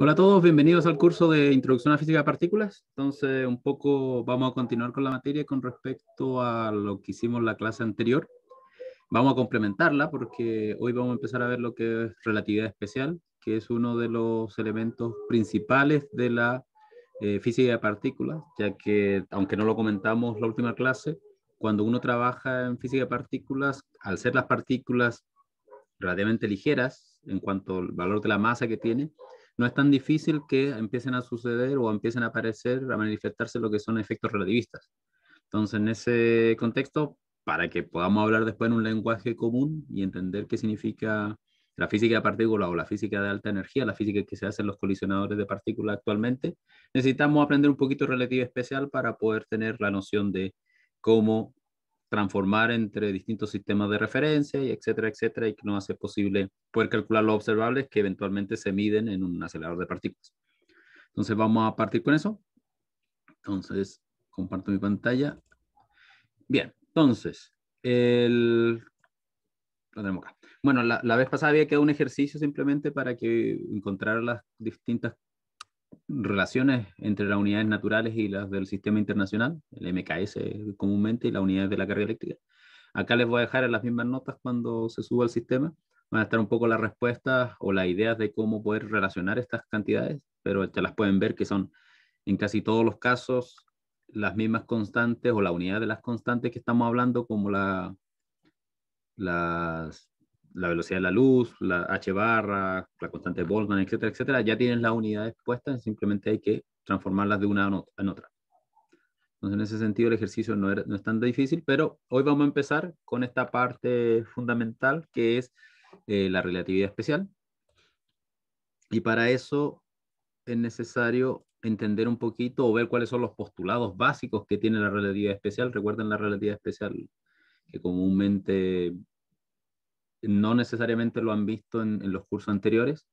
Hola a todos, bienvenidos al curso de Introducción a Física de Partículas. Entonces, un poco vamos a continuar con la materia con respecto a lo que hicimos la clase anterior. Vamos a complementarla porque hoy vamos a empezar a ver lo que es relatividad especial, que es uno de los elementos principales de la eh, física de partículas, ya que, aunque no lo comentamos la última clase, cuando uno trabaja en física de partículas, al ser las partículas relativamente ligeras en cuanto al valor de la masa que tiene, no es tan difícil que empiecen a suceder o empiecen a aparecer, a manifestarse lo que son efectos relativistas. Entonces, en ese contexto, para que podamos hablar después en un lenguaje común y entender qué significa la física de partículas o la física de alta energía, la física que se hace en los colisionadores de partículas actualmente, necesitamos aprender un poquito de relatividad especial para poder tener la noción de cómo transformar entre distintos sistemas de referencia, y etcétera, etcétera, y que nos hace posible poder calcular los observables que eventualmente se miden en un acelerador de partículas. Entonces vamos a partir con eso. Entonces, comparto mi pantalla. Bien, entonces, el... Lo tenemos acá. Bueno, la, vez pasada había quedado un ejercicio simplemente para que encontrar las distintas relaciones entre las unidades naturales y las del sistema internacional, el MKS comúnmente, y las unidades de la carga eléctrica. Acá les voy a dejar en las mismas notas cuando se suba al sistema. Van a estar un poco las respuestas o las ideas de cómo poder relacionar estas cantidades, pero te las pueden ver que son en casi todos los casos las mismas constantes o la unidad de las constantes que estamos hablando, como la, las la velocidad de la luz, la H barra, la constante de Boltzmann, etcétera, etcétera, ya tienes las unidades puestas, simplemente hay que transformarlas de una en otra. Entonces, en ese sentido, el ejercicio no, no es tan difícil, pero hoy vamos a empezar con esta parte fundamental que es eh, la relatividad especial. Y para eso es necesario entender un poquito o ver cuáles son los postulados básicos que tiene la relatividad especial. Recuerden la relatividad especial que comúnmente no necesariamente lo han visto en, los cursos anteriores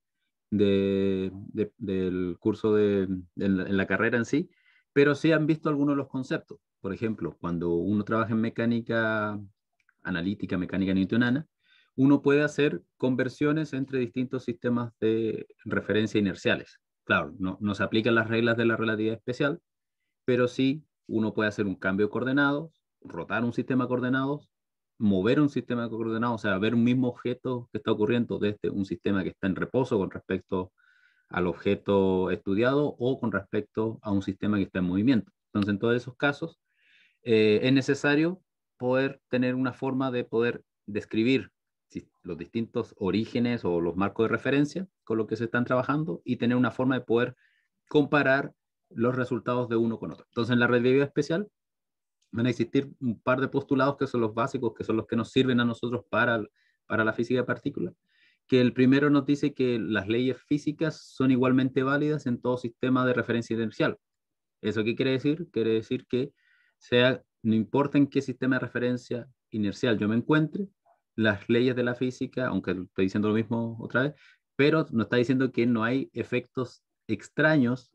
del curso de, en la, carrera en sí, pero sí han visto algunos de los conceptos. Por ejemplo, cuando uno trabaja en mecánica analítica, mecánica newtoniana, uno puede hacer conversiones entre distintos sistemas de referencia inerciales. Claro, no, no se aplican las reglas de la relatividad especial, pero sí uno puede hacer un cambio de coordenados, rotar un sistema de coordenados mover un sistema coordenado, o sea, ver un mismo objeto que está ocurriendo desde un sistema que está en reposo con respecto al objeto estudiado o con respecto a un sistema que está en movimiento. Entonces, en todos esos casos, eh, es necesario poder tener una forma de poder describir los distintos orígenes o los marcos de referencia con los que se están trabajando y tener una forma de poder comparar los resultados de uno con otro. Entonces, en la relatividad especial van a existir un par de postulados que son los básicos, que son los que nos sirven a nosotros para, para la física de partículas. Que el primero nos dice que las leyes físicas son igualmente válidas en todo sistema de referencia inercial. ¿Eso qué quiere decir? Quiere decir que sea, no importa en qué sistema de referencia inercial yo me encuentre, las leyes de la física, aunque estoy diciendo lo mismo otra vez, pero nos está diciendo que no hay efectos extraños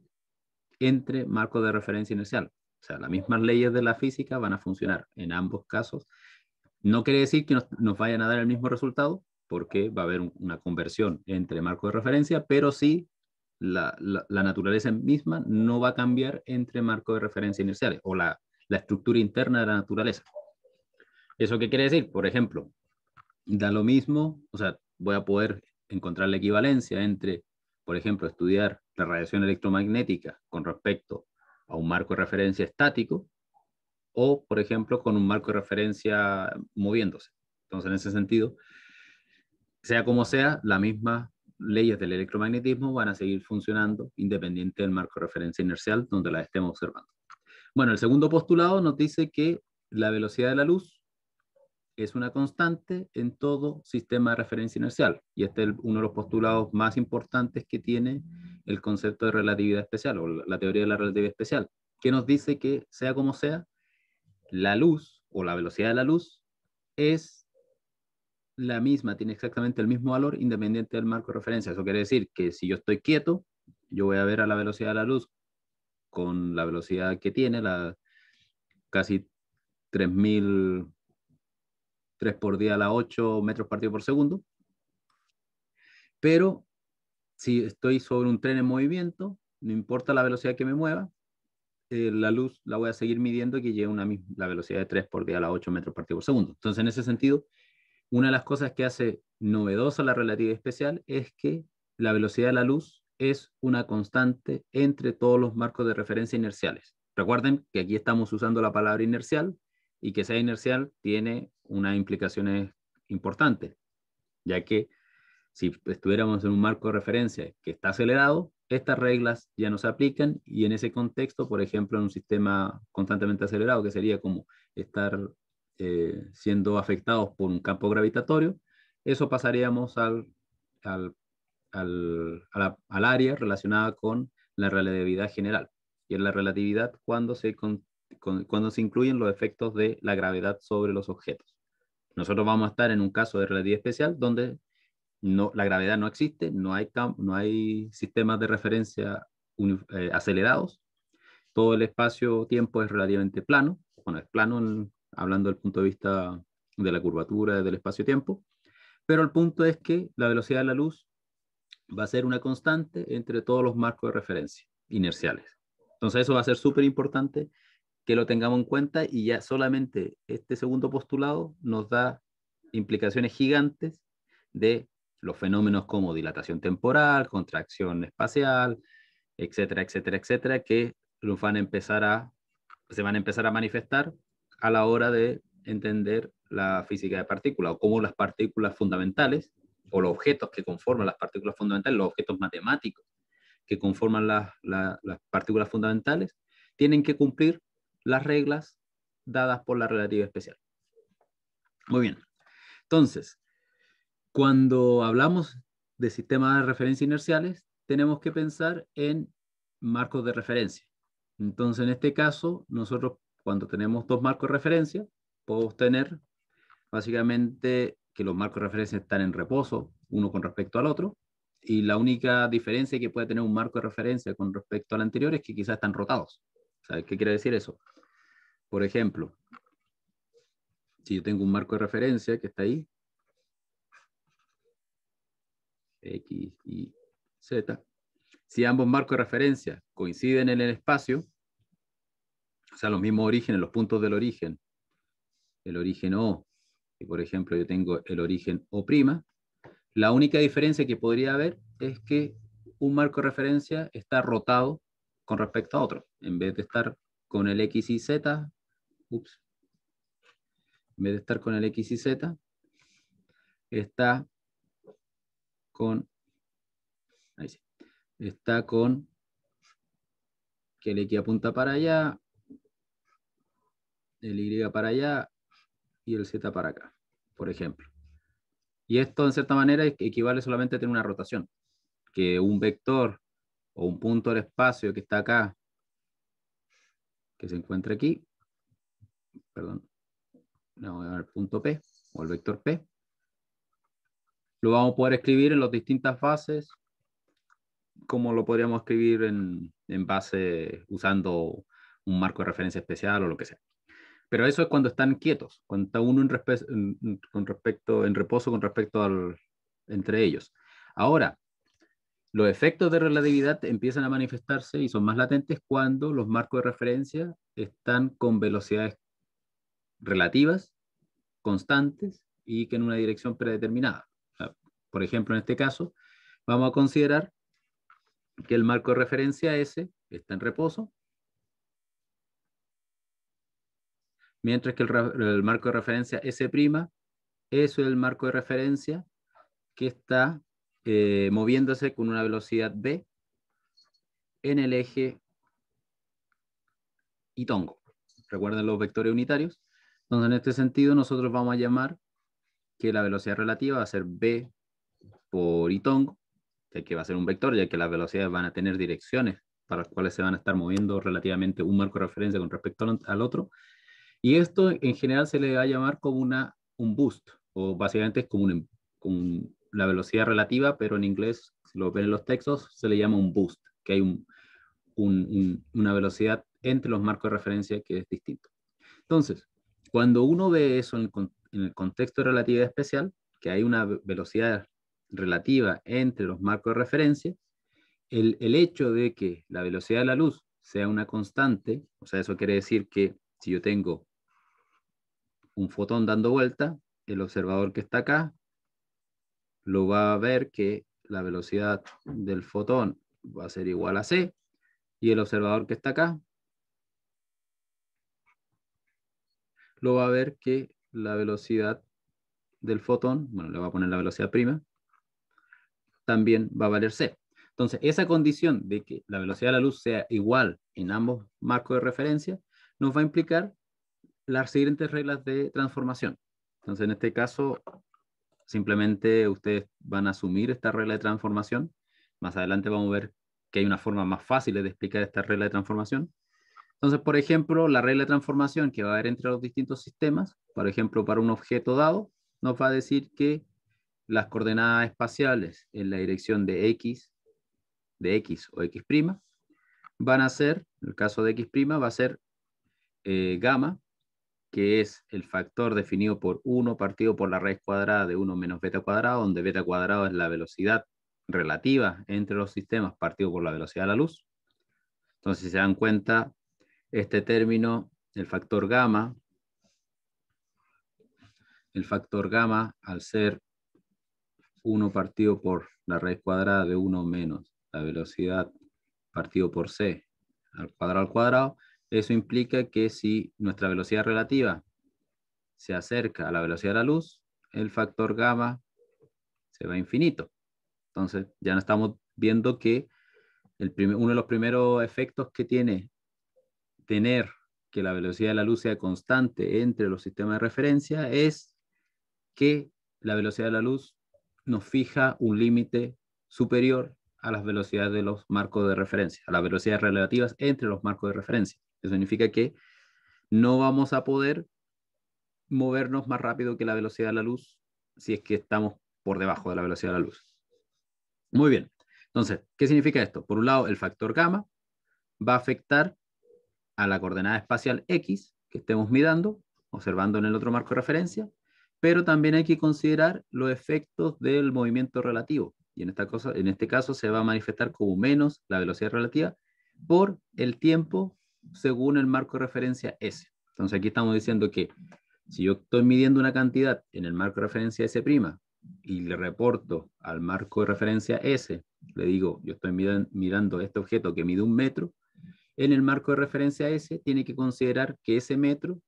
entre marcos de referencia inercial. O sea, las mismas leyes de la física van a funcionar en ambos casos. No quiere decir que nos, vayan a dar el mismo resultado, porque va a haber una conversión entre marco de referencia, pero sí la, naturaleza misma no va a cambiar entre marco de referencia inerciales o la, estructura interna de la naturaleza. ¿Eso qué quiere decir? Por ejemplo, da lo mismo, o sea, voy a poder encontrar la equivalencia entre, por ejemplo, estudiar la radiación electromagnética con respecto a un marco de referencia estático o, por ejemplo, con un marco de referencia moviéndose. Entonces, en ese sentido, sea como sea, las mismas leyes del electromagnetismo van a seguir funcionando independiente del marco de referencia inercial donde la estemos observando. Bueno, el segundo postulado nos dice que la velocidad de la luz es una constante en todo sistema de referencia inercial. Y este es uno de los postulados más importantes que tiene el concepto de relatividad especial o la teoría de la relatividad especial, que nos dice que, sea como sea, la luz o la velocidad de la luz es la misma, tiene exactamente el mismo valor independiente del marco de referencia. Eso quiere decir que si yo estoy quieto, yo voy a ver a la velocidad de la luz con la velocidad que tiene, la casi 3000 3 por día a la 8 metros partido por segundo. Pero si estoy sobre un tren en movimiento, no importa la velocidad que me mueva, eh, la luz la voy a seguir midiendo que llegue una la velocidad de 3 por día a la 8 metros partido por segundo. Entonces, en ese sentido, una de las cosas que hace novedosa la relatividad especial es que la velocidad de la luz es una constante entre todos los marcos de referencia inerciales. Recuerden que aquí estamos usando la palabra inercial y que sea inercial tiene unas implicaciones importantes, ya que si estuviéramos en un marco de referencia que está acelerado, estas reglas ya no se aplican y en ese contexto, por ejemplo, en un sistema constantemente acelerado, que sería como estar eh, siendo afectados por un campo gravitatorio, eso pasaríamos al, al, al, al área relacionada con la relatividad general. Y en la relatividad, cuando se, cuando se incluyen los efectos de la gravedad sobre los objetos. Nosotros vamos a estar en un caso de relatividad especial donde la gravedad no existe, no hay, sistemas de referencia eh, acelerados, todo el espacio-tiempo es relativamente plano, bueno, es plano hablando del punto de vista de la curvatura del espacio-tiempo, pero el punto es que la velocidad de la luz va a ser una constante entre todos los marcos de referencia inerciales. Entonces eso va a ser súper importante que lo tengamos en cuenta y ya solamente este segundo postulado nos da implicaciones gigantes de los fenómenos como dilatación temporal, contracción espacial, etcétera, etcétera, etcétera, que van a empezar se van a empezar a manifestar a la hora de entender la física de partículas o cómo las partículas fundamentales o los objetos que conforman las partículas fundamentales, los objetos matemáticos que conforman las partículas fundamentales, tienen que cumplir las reglas dadas por la relatividad especial. Muy bien. Entonces, cuando hablamos de sistemas de referencia inerciales, tenemos que pensar en marcos de referencia. Entonces, en este caso, nosotros cuando tenemos dos marcos de referencia, podemos tener básicamente que los marcos de referencia están en reposo uno con respecto al otro, y la única diferencia que puede tener un marco de referencia con respecto al anterior es que quizás están rotados. qué quiere decir eso? Por ejemplo, si yo tengo un marco de referencia que está ahí, X y Z, si ambos marcos de referencia coinciden en el espacio, o sea, los mismos orígenes, los puntos del origen, el origen O, y por ejemplo yo tengo el origen O', la única diferencia que podría haber es que un marco de referencia está rotado con respecto a otro, en vez de estar con el X y Z ups, en vez de estar con el X y Z, está con, está con que el X apunta para allá, el Y para allá y el Z para acá, por ejemplo. Y esto, en cierta manera, equivale solamente a tener una rotación. Que un vector o un punto del espacio que está acá, que se encuentra aquí, perdón, el punto P o el vector P. Lo vamos a poder escribir en las distintas fases, como lo podríamos escribir en, base usando un marco de referencia especial o lo que sea. Pero eso es cuando están quietos, cuando está uno en, con respecto, en reposo con respecto al, entre ellos. Ahora, los efectos de relatividad empiezan a manifestarse y son más latentes cuando los marcos de referencia están con velocidades relativas, constantes y que en una dirección predeterminada. Por ejemplo, en este caso, vamos a considerar que el marco de referencia S está en reposo, mientras que el, marco de referencia S' es el marco de referencia que está eh, moviéndose con una velocidad B en el eje y tongo. Recuerden los vectores unitarios. Entonces, en este sentido, nosotros vamos a llamar que la velocidad relativa va a ser b por itongo, ya que va a ser un vector, ya que las velocidades van a tener direcciones para las cuales se van a estar moviendo relativamente un marco de referencia con respecto al otro. Y esto en general se le va a llamar como una, un boost, o básicamente es como, la velocidad relativa, pero en inglés, si lo ven en los textos, se le llama un boost, que hay una velocidad entre los marcos de referencia que es distinto. Entonces, cuando uno ve eso en el, contexto de relatividad especial, que hay una velocidad relativa entre los marcos de referencia, el, hecho de que la velocidad de la luz sea una constante, o sea, eso quiere decir que si yo tengo un fotón dando vuelta, el observador que está acá lo va a ver que la velocidad del fotón va a ser igual a c, y el observador que está acá lo va a ver que la velocidad del fotón, bueno, le va a poner la velocidad prima, también va a valer c. Entonces, esa condición de que la velocidad de la luz sea igual en ambos marcos de referencia, nos va a implicar las siguientes reglas de transformación. Entonces, en este caso, simplemente ustedes van a asumir esta regla de transformación. Más adelante vamos a ver que hay una forma más fácil de explicar esta regla de transformación. Entonces, por ejemplo, la regla de transformación que va a haber entre los distintos sistemas, por ejemplo, para un objeto dado, nos va a decir que las coordenadas espaciales en la dirección de x, de x o x' van a ser, en el caso de x' va a ser eh, gamma, que es el factor definido por 1 partido por la raíz cuadrada de 1 menos beta cuadrado, donde beta cuadrado es la velocidad relativa entre los sistemas partido por la velocidad de la luz. Entonces, si se dan cuenta, este término, el factor gamma, el factor gamma al ser 1 partido por la raíz cuadrada de 1 menos la velocidad partido por c al cuadrado al cuadrado, eso implica que si nuestra velocidad relativa se acerca a la velocidad de la luz, el factor gamma se va a infinito. Entonces ya no estamos viendo que uno de los primeros efectos que tiene tener que la velocidad de la luz sea constante entre los sistemas de referencia es que la velocidad de la luz nos fija un límite superior a las velocidades de los marcos de referencia, a las velocidades relativas entre los marcos de referencia. Eso significa que no vamos a poder movernos más rápido que la velocidad de la luz si es que estamos por debajo de la velocidad de la luz. Muy bien. Entonces, ¿qué significa esto? Por un lado, el factor gamma va a afectar a la coordenada espacial X que estemos mirando, observando en el otro marco de referencia, pero también hay que considerar los efectos del movimiento relativo. Y en, esta cosa, en este caso se va a manifestar como menos la velocidad relativa por el tiempo según el marco de referencia S. Entonces aquí estamos diciendo que si yo estoy midiendo una cantidad en el marco de referencia S' y le reporto al marco de referencia S, le digo, yo estoy mirando este objeto que mide un metro, en el marco de referencia S, tiene que considerar que ese metro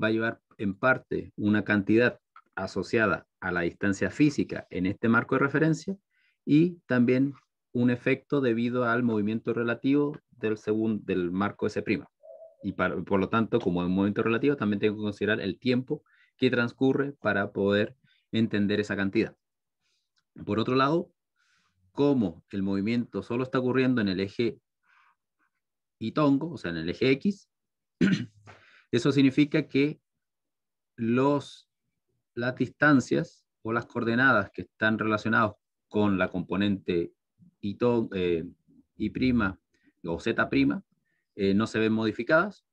va a llevar en parte una cantidad asociada a la distancia física en este marco de referencia y también un efecto debido al movimiento relativo del, segundo, del marco S'. Y por lo tanto, como es un movimiento relativo, también tengo que considerar el tiempo que transcurre para poder entender esa cantidad. Por otro lado, como el movimiento solo está ocurriendo en el eje y tongo, o sea, en el eje X, eso significa que los, las distancias o las coordenadas que están relacionadas con la componente y, eh, y prima o z prima eh, no se ven modificadas,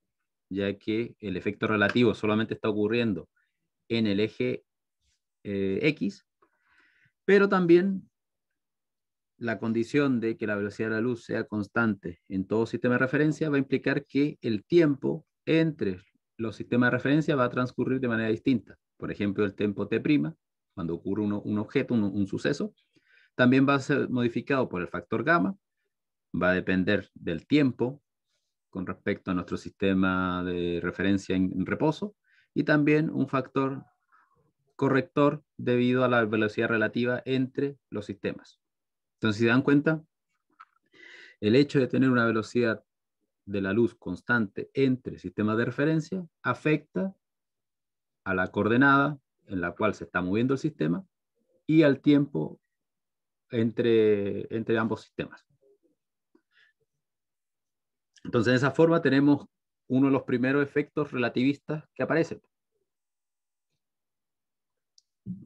ya que el efecto relativo solamente está ocurriendo en el eje eh, X, pero también la condición de que la velocidad de la luz sea constante en todo sistema de referencia va a implicar que el tiempo entre los sistemas de referencia va a transcurrir de manera distinta. Por ejemplo, el tiempo T', cuando ocurre un objeto, un, un suceso, también va a ser modificado por el factor gamma, va a depender del tiempo con respecto a nuestro sistema de referencia en reposo y también un factor corrector debido a la velocidad relativa entre los sistemas. Entonces, si dan cuenta, el hecho de tener una velocidad de la luz constante entre sistemas de referencia afecta a la coordenada en la cual se está moviendo el sistema y al tiempo entre, entre ambos sistemas. Entonces, de esa forma tenemos uno de los primeros efectos relativistas que aparecen.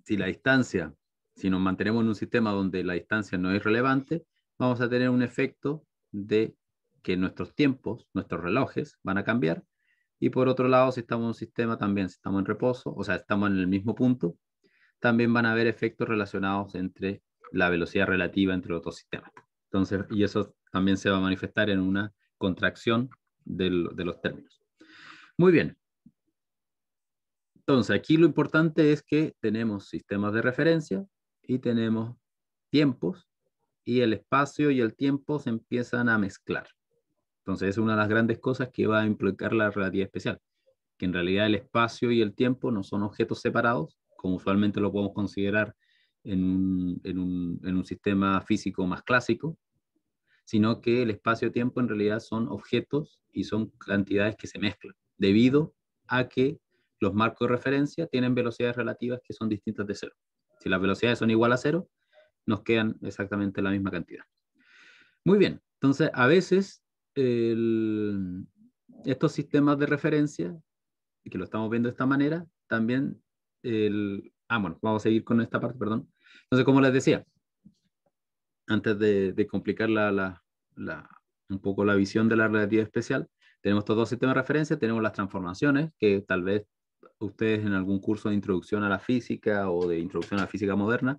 Si la distancia si nos mantenemos en un sistema donde la distancia no es relevante, vamos a tener un efecto de que nuestros tiempos, nuestros relojes van a cambiar. Y por otro lado, si estamos en un sistema también, si estamos en reposo, o sea, estamos en el mismo punto, también van a haber efectos relacionados entre la velocidad relativa entre los dos sistemas. Entonces, y eso también se va a manifestar en una contracción de los términos. Muy bien. Entonces, aquí lo importante es que tenemos sistemas de referencia y tenemos tiempos y el espacio y el tiempo se empiezan a mezclar. Entonces es una de las grandes cosas que va a implicar la relatividad especial, que en realidad el espacio y el tiempo no son objetos separados, como usualmente lo podemos considerar en, un, en un sistema físico más clásico, sino que el espacio-tiempo en realidad son objetos y son cantidades que se mezclan, debido a que los marcos de referencia tienen velocidades relativas que son distintas de cero. Si las velocidades son igual a cero, nos quedan exactamente la misma cantidad. Muy bien, entonces a veces estos sistemas de referencia, que lo estamos viendo de esta manera, también el... Ah, bueno, vamos a seguir con esta parte, perdón. Entonces, como les decía, antes de, complicar un poco la visión de la relatividad especial, tenemos estos dos sistemas de referencia, tenemos las transformaciones, que tal vez ustedes en algún curso de introducción a la física o de introducción a la física moderna,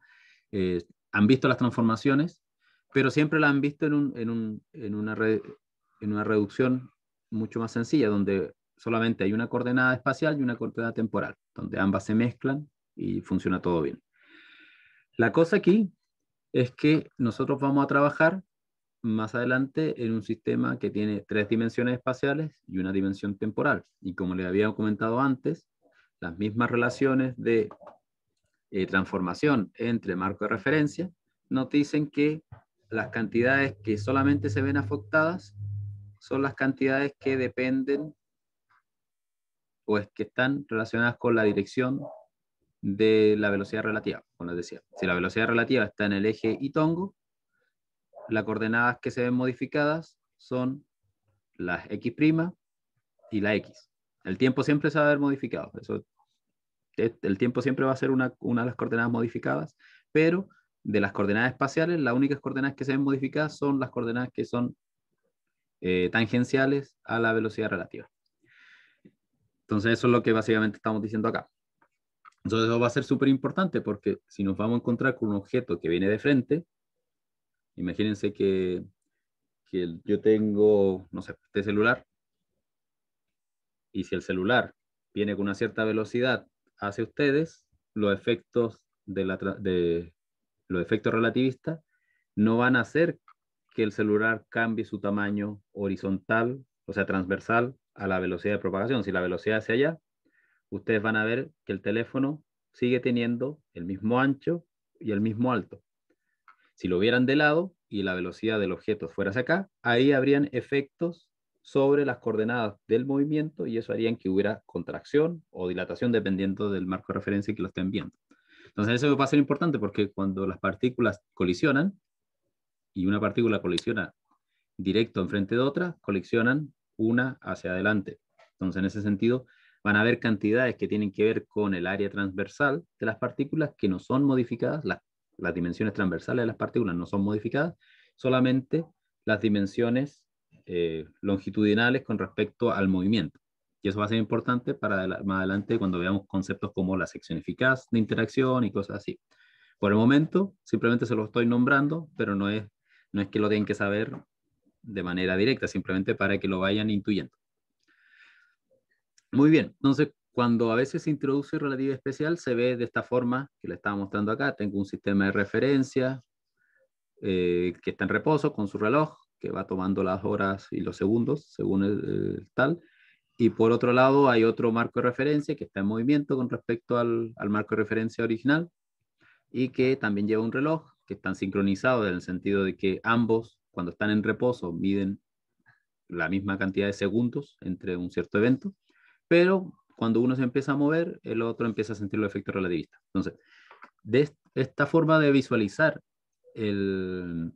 eh, han visto las transformaciones, pero siempre la han visto en, una en una reducción mucho más sencilla, donde solamente hay una coordenada espacial y una coordenada temporal, donde ambas se mezclan y funciona todo bien. La cosa aquí es que nosotros vamos a trabajar más adelante en un sistema que tiene tres dimensiones espaciales y una dimensión temporal. Y como les había comentado antes, las mismas relaciones de eh, transformación entre marco de referencia, nos dicen que las cantidades que solamente se ven afectadas son las cantidades que dependen o que están relacionadas con la dirección de la velocidad relativa, como les decía. Si la velocidad relativa está en el eje y tongo, las coordenadas que se ven modificadas son las x' y la x. El tiempo siempre se va a ver modificado, eso eh, el tiempo siempre va a ser una, una de las coordenadas modificadas, pero de las coordenadas espaciales, las únicas coordenadas que se ven modificadas son las coordenadas que son eh, tangenciales a la velocidad relativa. Entonces eso es lo que básicamente estamos diciendo acá. Entonces eso va a ser súper importante porque si nos vamos a encontrar con un objeto que viene de frente, imagínense que, que yo tengo, no sé, este celular, y si el celular viene con una cierta velocidad hace ustedes, los efectos, de, los efectos relativistas no van a hacer que el celular cambie su tamaño horizontal, o sea, transversal a la velocidad de propagación. Si la velocidad es allá, ustedes van a ver que el teléfono sigue teniendo el mismo ancho y el mismo alto. Si lo vieran de lado y la velocidad del objeto fuera hacia acá, ahí habrían efectos sobre las coordenadas del movimiento y eso haría que hubiera contracción o dilatación dependiendo del marco de referencia que lo estén viendo. Entonces eso va a ser importante porque cuando las partículas colisionan y una partícula colisiona directo enfrente de otra, colisionan una hacia adelante. Entonces en ese sentido van a haber cantidades que tienen que ver con el área transversal de las partículas que no son modificadas, las, las dimensiones transversales de las partículas no son modificadas, solamente las dimensiones eh, longitudinales con respecto al movimiento. Y eso va a ser importante para más adelante cuando veamos conceptos como la sección eficaz de interacción y cosas así. Por el momento, simplemente se lo estoy nombrando, pero no es, no es que lo tengan que saber de manera directa, simplemente para que lo vayan intuyendo. Muy bien, entonces cuando a veces se introduce relativa especial, se ve de esta forma que le estaba mostrando acá. Tengo un sistema de referencia eh, que está en reposo con su reloj, que va tomando las horas y los segundos según el, tal. Y por otro lado, hay otro marco de referencia que está en movimiento con respecto al, al, marco de referencia original y que también lleva un reloj, que están sincronizados en el sentido de que ambos, cuando están en reposo, miden la misma cantidad de segundos entre un cierto evento, pero cuando uno se empieza a mover, el otro empieza a sentir los efectos relativistas. Entonces, de esta forma de visualizar el,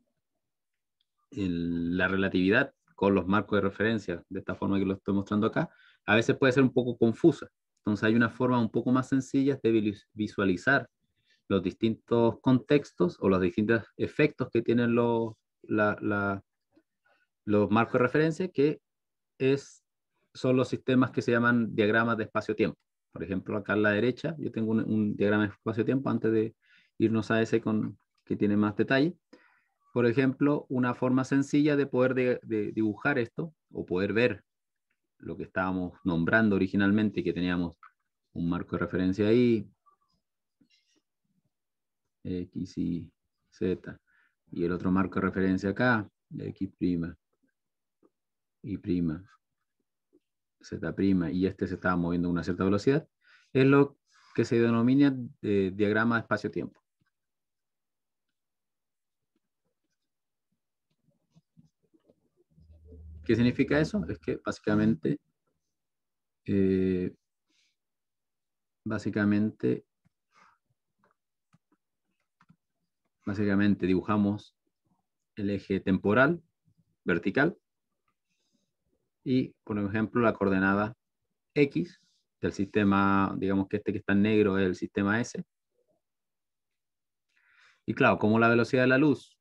la relatividad con los marcos de referencia, de esta forma que lo estoy mostrando acá, a veces puede ser un poco confusa. Entonces hay una forma un poco más sencilla de visualizar los distintos contextos o los distintos efectos que tienen los, los marcos de referencia, que es, son los sistemas que se llaman diagramas de espacio-tiempo. Por ejemplo, acá a la derecha yo tengo un, un diagrama de espacio-tiempo antes de irnos a ese con, que tiene más detalle. Por ejemplo, una forma sencilla de poder dibujar esto o poder ver lo que estábamos nombrando originalmente, que teníamos un marco de referencia ahí, X y Z, y el otro marco de referencia acá, X prima, Y prima, Z prima, y este se estaba moviendo a una cierta velocidad, es lo que se denomina eh, diagrama diagrama espacio-tiempo. ¿Qué significa eso? Es que básicamente, eh, básicamente, básicamente dibujamos el eje temporal, vertical, y por ejemplo la coordenada X del sistema, digamos que este que está en negro es el sistema S. Y claro, como la velocidad de la luz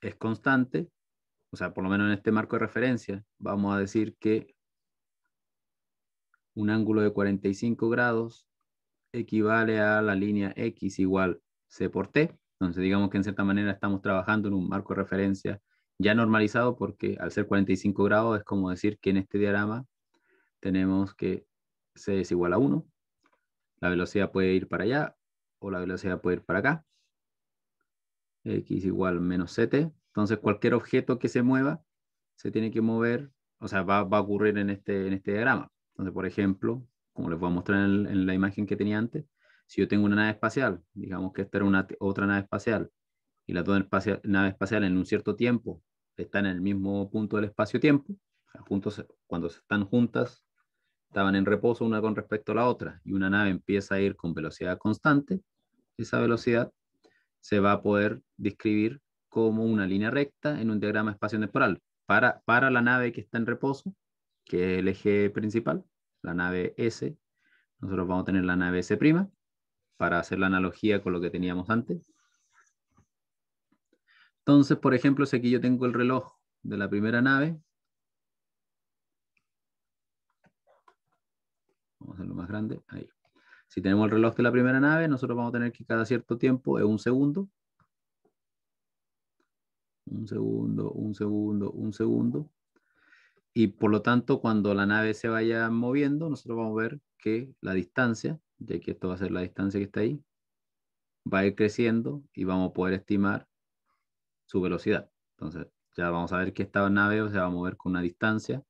es constante, o sea, por lo menos en este marco de referencia, vamos a decir que un ángulo de 45 grados equivale a la línea X igual C por T. Entonces digamos que en cierta manera estamos trabajando en un marco de referencia ya normalizado porque al ser 45 grados es como decir que en este diagrama tenemos que C es igual a 1. La velocidad puede ir para allá o la velocidad puede ir para acá. X igual menos CT. Entonces, cualquier objeto que se mueva se tiene que mover, o sea, va, a ocurrir en este, en este diagrama. Entonces, por ejemplo, como les voy a mostrar en, la imagen que tenía antes, si yo tengo una nave espacial, digamos que esta era una, otra nave espacial, y las dos espacial, en un cierto tiempo están en el mismo punto del espacio-tiempo, cuando están juntas, estaban en reposo una con respecto a la otra, y una nave empieza a ir con velocidad constante, esa velocidad se va a poder describir como una línea recta en un diagrama espacio-temporal para, para la nave que está en reposo, que es el eje principal, la nave S. Nosotros vamos a tener la nave S' para hacer la analogía con lo que teníamos antes. Entonces, por ejemplo, si aquí yo tengo el reloj de la primera nave, vamos a hacerlo más grande, ahí. Si tenemos el reloj de la primera nave, nosotros vamos a tener que cada cierto tiempo, es un segundo, un segundo, un segundo, un segundo. Y por lo tanto, cuando la nave se vaya moviendo, nosotros vamos a ver que la distancia, ya que esto va a ser la distancia que está ahí, va a ir creciendo y vamos a poder estimar su velocidad. Entonces, ya vamos a ver que esta nave se va a mover con una distancia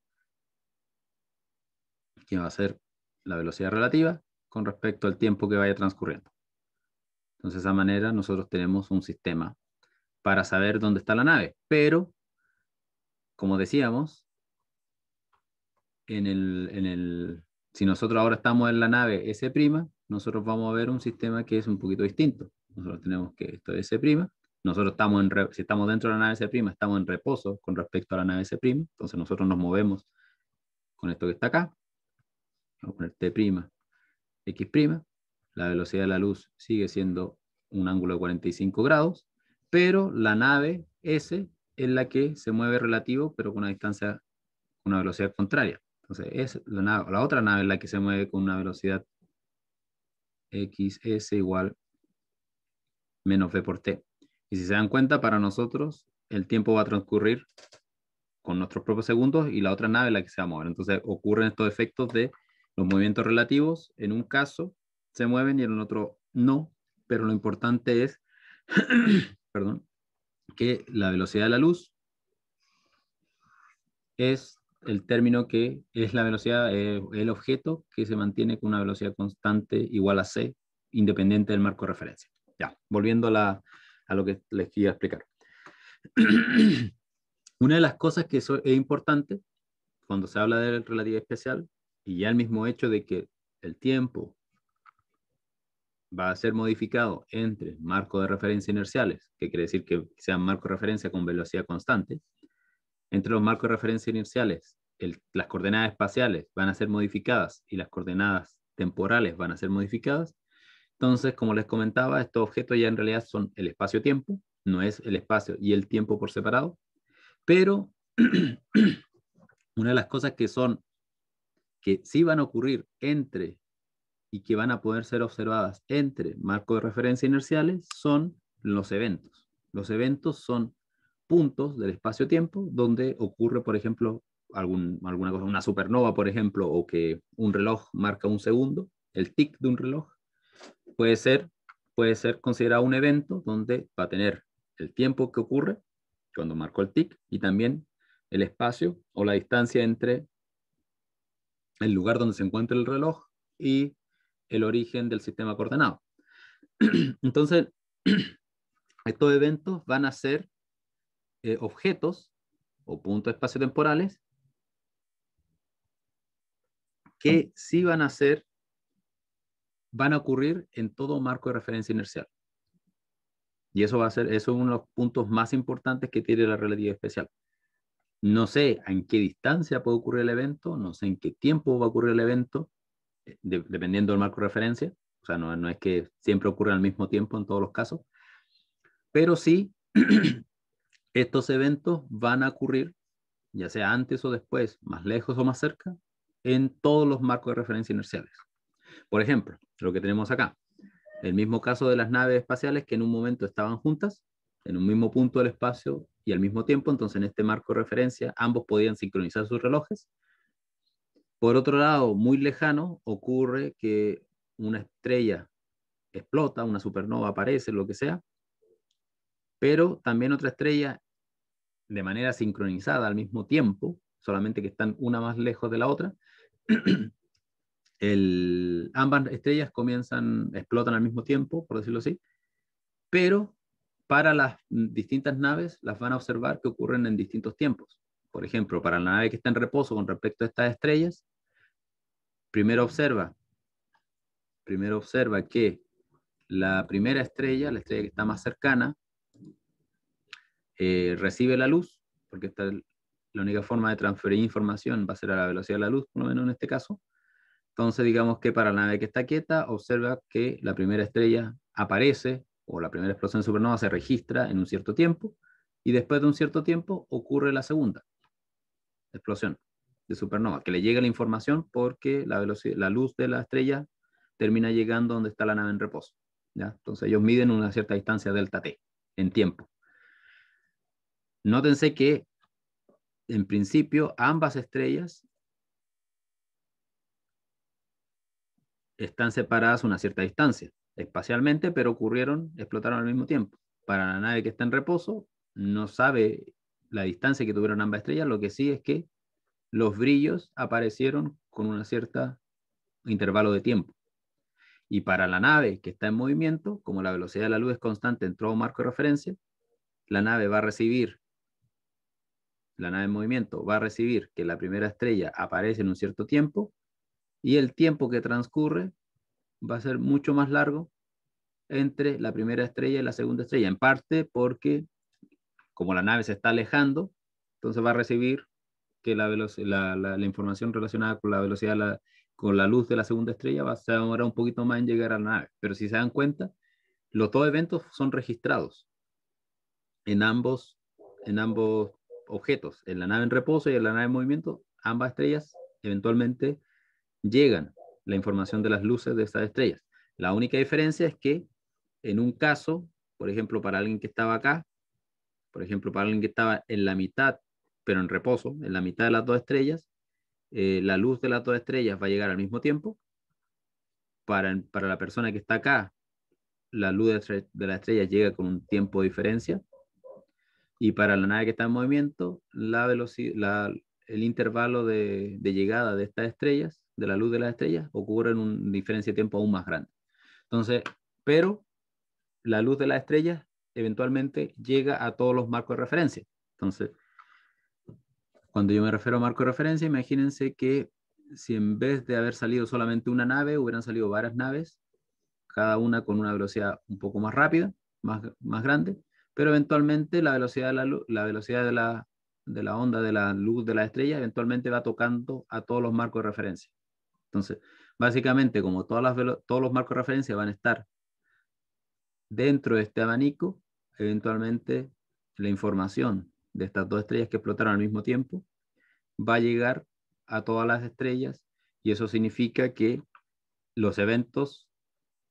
que va a ser la velocidad relativa con respecto al tiempo que vaya transcurriendo. Entonces, de esa manera nosotros tenemos un sistema para saber dónde está la nave. Pero, como decíamos, en el, si nosotros ahora estamos en la nave S', nosotros vamos a ver un sistema que es un poquito distinto. Nosotros tenemos que esto es S', nosotros estamos en, si estamos dentro de la nave S', estamos en reposo con respecto a la nave S', entonces nosotros nos movemos con esto que está acá, vamos a poner T', X', la velocidad de la luz sigue siendo un ángulo de 45 grados, pero la nave S es la que se mueve relativo, pero con una distancia, una velocidad contraria. Entonces, es la, la otra nave es la que se mueve con una velocidad XS igual menos V por T. Y si se dan cuenta, para nosotros el tiempo va a transcurrir con nuestros propios segundos y la otra nave es la que se va a mover. Entonces ocurren estos efectos de los movimientos relativos. En un caso se mueven y en el otro no, pero lo importante es perdón, que la velocidad de la luz es el término que es la velocidad, eh, el objeto que se mantiene con una velocidad constante igual a c, independiente del marco de referencia. Ya, volviendo a, lo que les quería explicar. una de las cosas que es importante cuando se habla de relatividad especial, y ya el mismo hecho de que el tiempo, va a ser modificado entre marco de referencia inerciales, que quiere decir que sean marco de referencia con velocidad constante. Entre los marcos de referencia inerciales, las coordenadas espaciales van a ser modificadas y las coordenadas temporales van a ser modificadas. Entonces, como les comentaba, estos objetos ya en realidad son el espacio-tiempo, no es el espacio y el tiempo por separado, pero una de las cosas que son, que sí van a ocurrir entre y que van a poder ser observadas entre marcos de referencia inerciales son los eventos. Los eventos son puntos del espacio-tiempo donde ocurre, por ejemplo, algún, alguna cosa, una supernova, por ejemplo, o que un reloj marca un segundo, el tic de un reloj, puede ser, puede ser considerado un evento donde va a tener el tiempo que ocurre cuando marcó el tic y también el espacio o la distancia entre el lugar donde se encuentra el reloj y el origen del sistema coordenado. Entonces, estos eventos van a ser eh, objetos o puntos espacio-temporales que sí van a ser, van a ocurrir en todo marco de referencia inercial. Y eso va a ser, eso es uno de los puntos más importantes que tiene la relatividad especial. No sé en qué distancia puede ocurrir el evento, no sé en qué tiempo va a ocurrir el evento, eh, dependiendo del marco de referencia, o sea, no, es que siempre ocurra al mismo tiempo en todos los casos, pero sí estos eventos van a ocurrir, ya sea antes o después, más lejos o más cerca, en todos los marcos de referencia inerciales. Por ejemplo, lo que tenemos acá, el mismo caso de las naves espaciales que en un momento estaban juntas, en un mismo punto del espacio y al mismo tiempo, entonces en este marco de referencia ambos podían sincronizar sus relojes por otro lado, muy lejano, ocurre que una estrella explota, una supernova aparece, lo que sea, pero también otra estrella de manera sincronizada al mismo tiempo, solamente que están una más lejos de la otra, ambas estrellas comienzan, explotan al mismo tiempo, por decirlo así, pero para las distintas naves las van a observar que ocurren en distintos tiempos. Por ejemplo, para la nave que está en reposo con respecto a estas estrellas, Primero observa, primero observa que la primera estrella, la estrella que está más cercana, eh, recibe la luz, porque esta la única forma de transferir información va a ser a la velocidad de la luz, por lo menos en este caso. Entonces, digamos que para la nave que está quieta, observa que la primera estrella aparece, o la primera explosión supernova se registra en un cierto tiempo, y después de un cierto tiempo ocurre la segunda explosión de supernova, que le llega la información porque la, velocidad, la luz de la estrella termina llegando donde está la nave en reposo. ¿ya? Entonces ellos miden una cierta distancia delta T en tiempo. Nótense que en principio ambas estrellas están separadas una cierta distancia espacialmente, pero ocurrieron, explotaron al mismo tiempo. Para la nave que está en reposo, no sabe la distancia que tuvieron ambas estrellas, lo que sí es que los brillos aparecieron con un cierto intervalo de tiempo. Y para la nave que está en movimiento, como la velocidad de la luz es constante en todo marco de referencia, la nave va a recibir, la nave en movimiento va a recibir que la primera estrella aparece en un cierto tiempo y el tiempo que transcurre va a ser mucho más largo entre la primera estrella y la segunda estrella, en parte porque como la nave se está alejando, entonces va a recibir que la, la, información relacionada con la velocidad, con la luz de la segunda estrella, va a demorar un poquito más en llegar a la nave. Pero si se dan cuenta, los dos eventos son registrados en ambos, en ambos objetos, en la nave en reposo y en la nave en movimiento, ambas estrellas eventualmente llegan la información de las luces de estas estrellas. La única diferencia es que en un caso, por ejemplo, para alguien que estaba acá, por ejemplo, para alguien que estaba en la mitad pero en reposo, en la mitad de las dos estrellas, eh, la luz de las dos estrellas va a llegar al mismo tiempo. Para, la persona que está acá, la luz de, de la estrella llega con un tiempo de diferencia. Y para la nave que está en movimiento, la velocidad, el intervalo de, llegada de estas estrellas, de la luz de las estrellas, ocurre en una diferencia de tiempo aún más grande. Entonces, pero la luz de las estrellas eventualmente llega a todos los marcos de referencia. Entonces, cuando yo me refiero a marco de referencia, imagínense que si en vez de haber salido solamente una nave, hubieran salido varias naves, cada una con una velocidad un poco más rápida, más, más grande, pero eventualmente la velocidad, de la, la velocidad de la, de la onda de la luz de la estrella eventualmente va tocando a todos los marcos de referencia. Entonces, básicamente, como todas las todos los marcos de referencia van a estar dentro de este abanico, eventualmente la información de estas dos estrellas que explotaron al mismo tiempo va a llegar a todas las estrellas y eso significa que los eventos,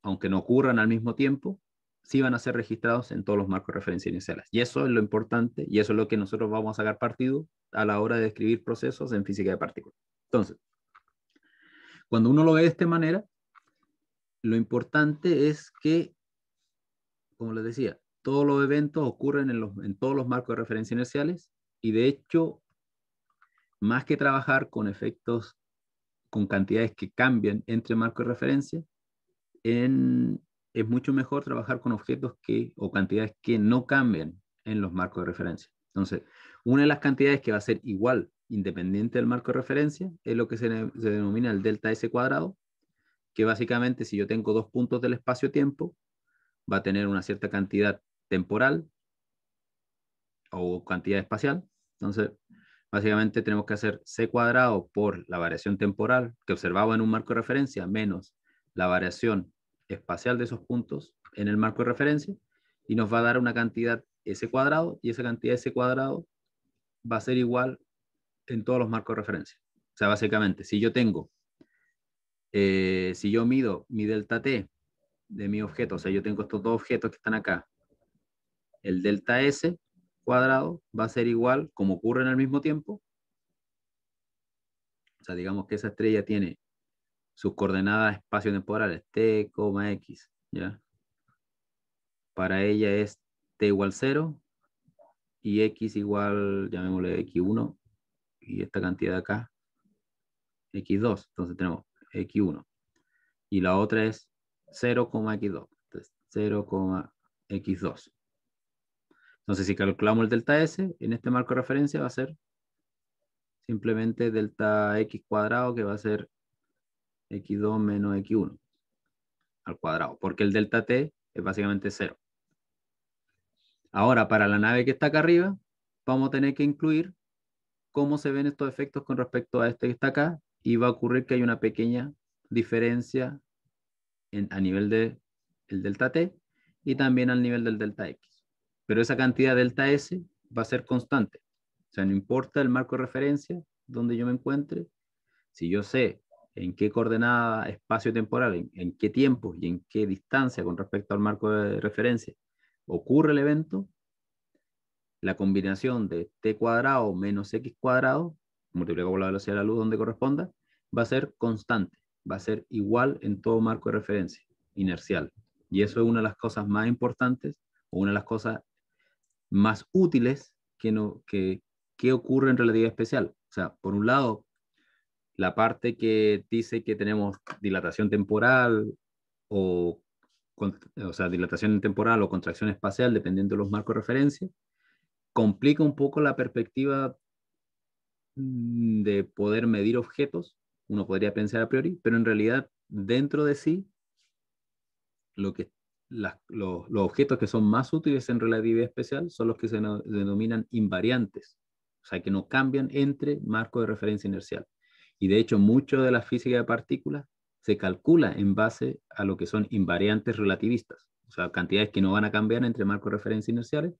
aunque no ocurran al mismo tiempo, sí van a ser registrados en todos los marcos de referencia iniciales. Y eso es lo importante y eso es lo que nosotros vamos a sacar partido a la hora de describir procesos en física de partículas. Entonces, cuando uno lo ve de esta manera, lo importante es que, como les decía, todos los eventos ocurren en, los, en todos los marcos de referencia inerciales y de hecho, más que trabajar con efectos, con cantidades que cambian entre marcos de referencia, es mucho mejor trabajar con objetos que o cantidades que no cambian en los marcos de referencia. Entonces, una de las cantidades que va a ser igual, independiente del marco de referencia, es lo que se denomina el delta S cuadrado, que básicamente si yo tengo dos puntos del espacio-tiempo, va a tener una cierta cantidad temporal o cantidad espacial. Entonces, básicamente tenemos que hacer c cuadrado por la variación temporal que observaba en un marco de referencia menos la variación espacial de esos puntos en el marco de referencia y nos va a dar una cantidad s cuadrado y esa cantidad s cuadrado va a ser igual en todos los marcos de referencia. O sea, básicamente, si yo tengo, eh, si yo mido mi delta t de mi objeto, o sea, yo tengo estos dos objetos que están acá, el delta S cuadrado va a ser igual, como ocurre en el mismo tiempo. O sea, digamos que esa estrella tiene sus coordenadas espacio-temporales, t, x, ¿ya? Para ella es t igual 0 y x igual, llamémosle x1 y esta cantidad de acá, x2. Entonces tenemos x1. Y la otra es 0, x 2 Entonces x 2 entonces, si calculamos el delta S, en este marco de referencia va a ser simplemente delta X cuadrado, que va a ser X2 menos X1 al cuadrado, porque el delta T es básicamente cero. Ahora, para la nave que está acá arriba, vamos a tener que incluir cómo se ven estos efectos con respecto a este que está acá, y va a ocurrir que hay una pequeña diferencia a nivel del delta T y también al nivel del delta X pero esa cantidad delta S va a ser constante. O sea, no importa el marco de referencia donde yo me encuentre, si yo sé en qué coordenada espacio-temporal, en, qué tiempo y en qué distancia con respecto al marco de referencia ocurre el evento, la combinación de t cuadrado menos x cuadrado, multiplicado por la velocidad de la luz donde corresponda, va a ser constante, va a ser igual en todo marco de referencia, inercial. Y eso es una de las cosas más importantes, o una de las cosas más útiles que, no, que, ocurre en relatividad especial. O sea, por un lado, la parte que dice que tenemos dilatación temporal o, dilatación temporal o contracción espacial, dependiendo de los marcos de referencia, complica un poco la perspectiva mm, de poder medir objetos, uno podría pensar a priori, pero en realidad dentro de sí, lo que los, objetos que son más útiles en relatividad especial son los que se denominan invariantes, o sea, que no cambian entre marco de referencia inercial. Y de hecho, mucho de la física de partículas se calcula en base a lo que son invariantes relativistas, o sea, cantidades que no van a cambiar entre marcos de referencia inerciales,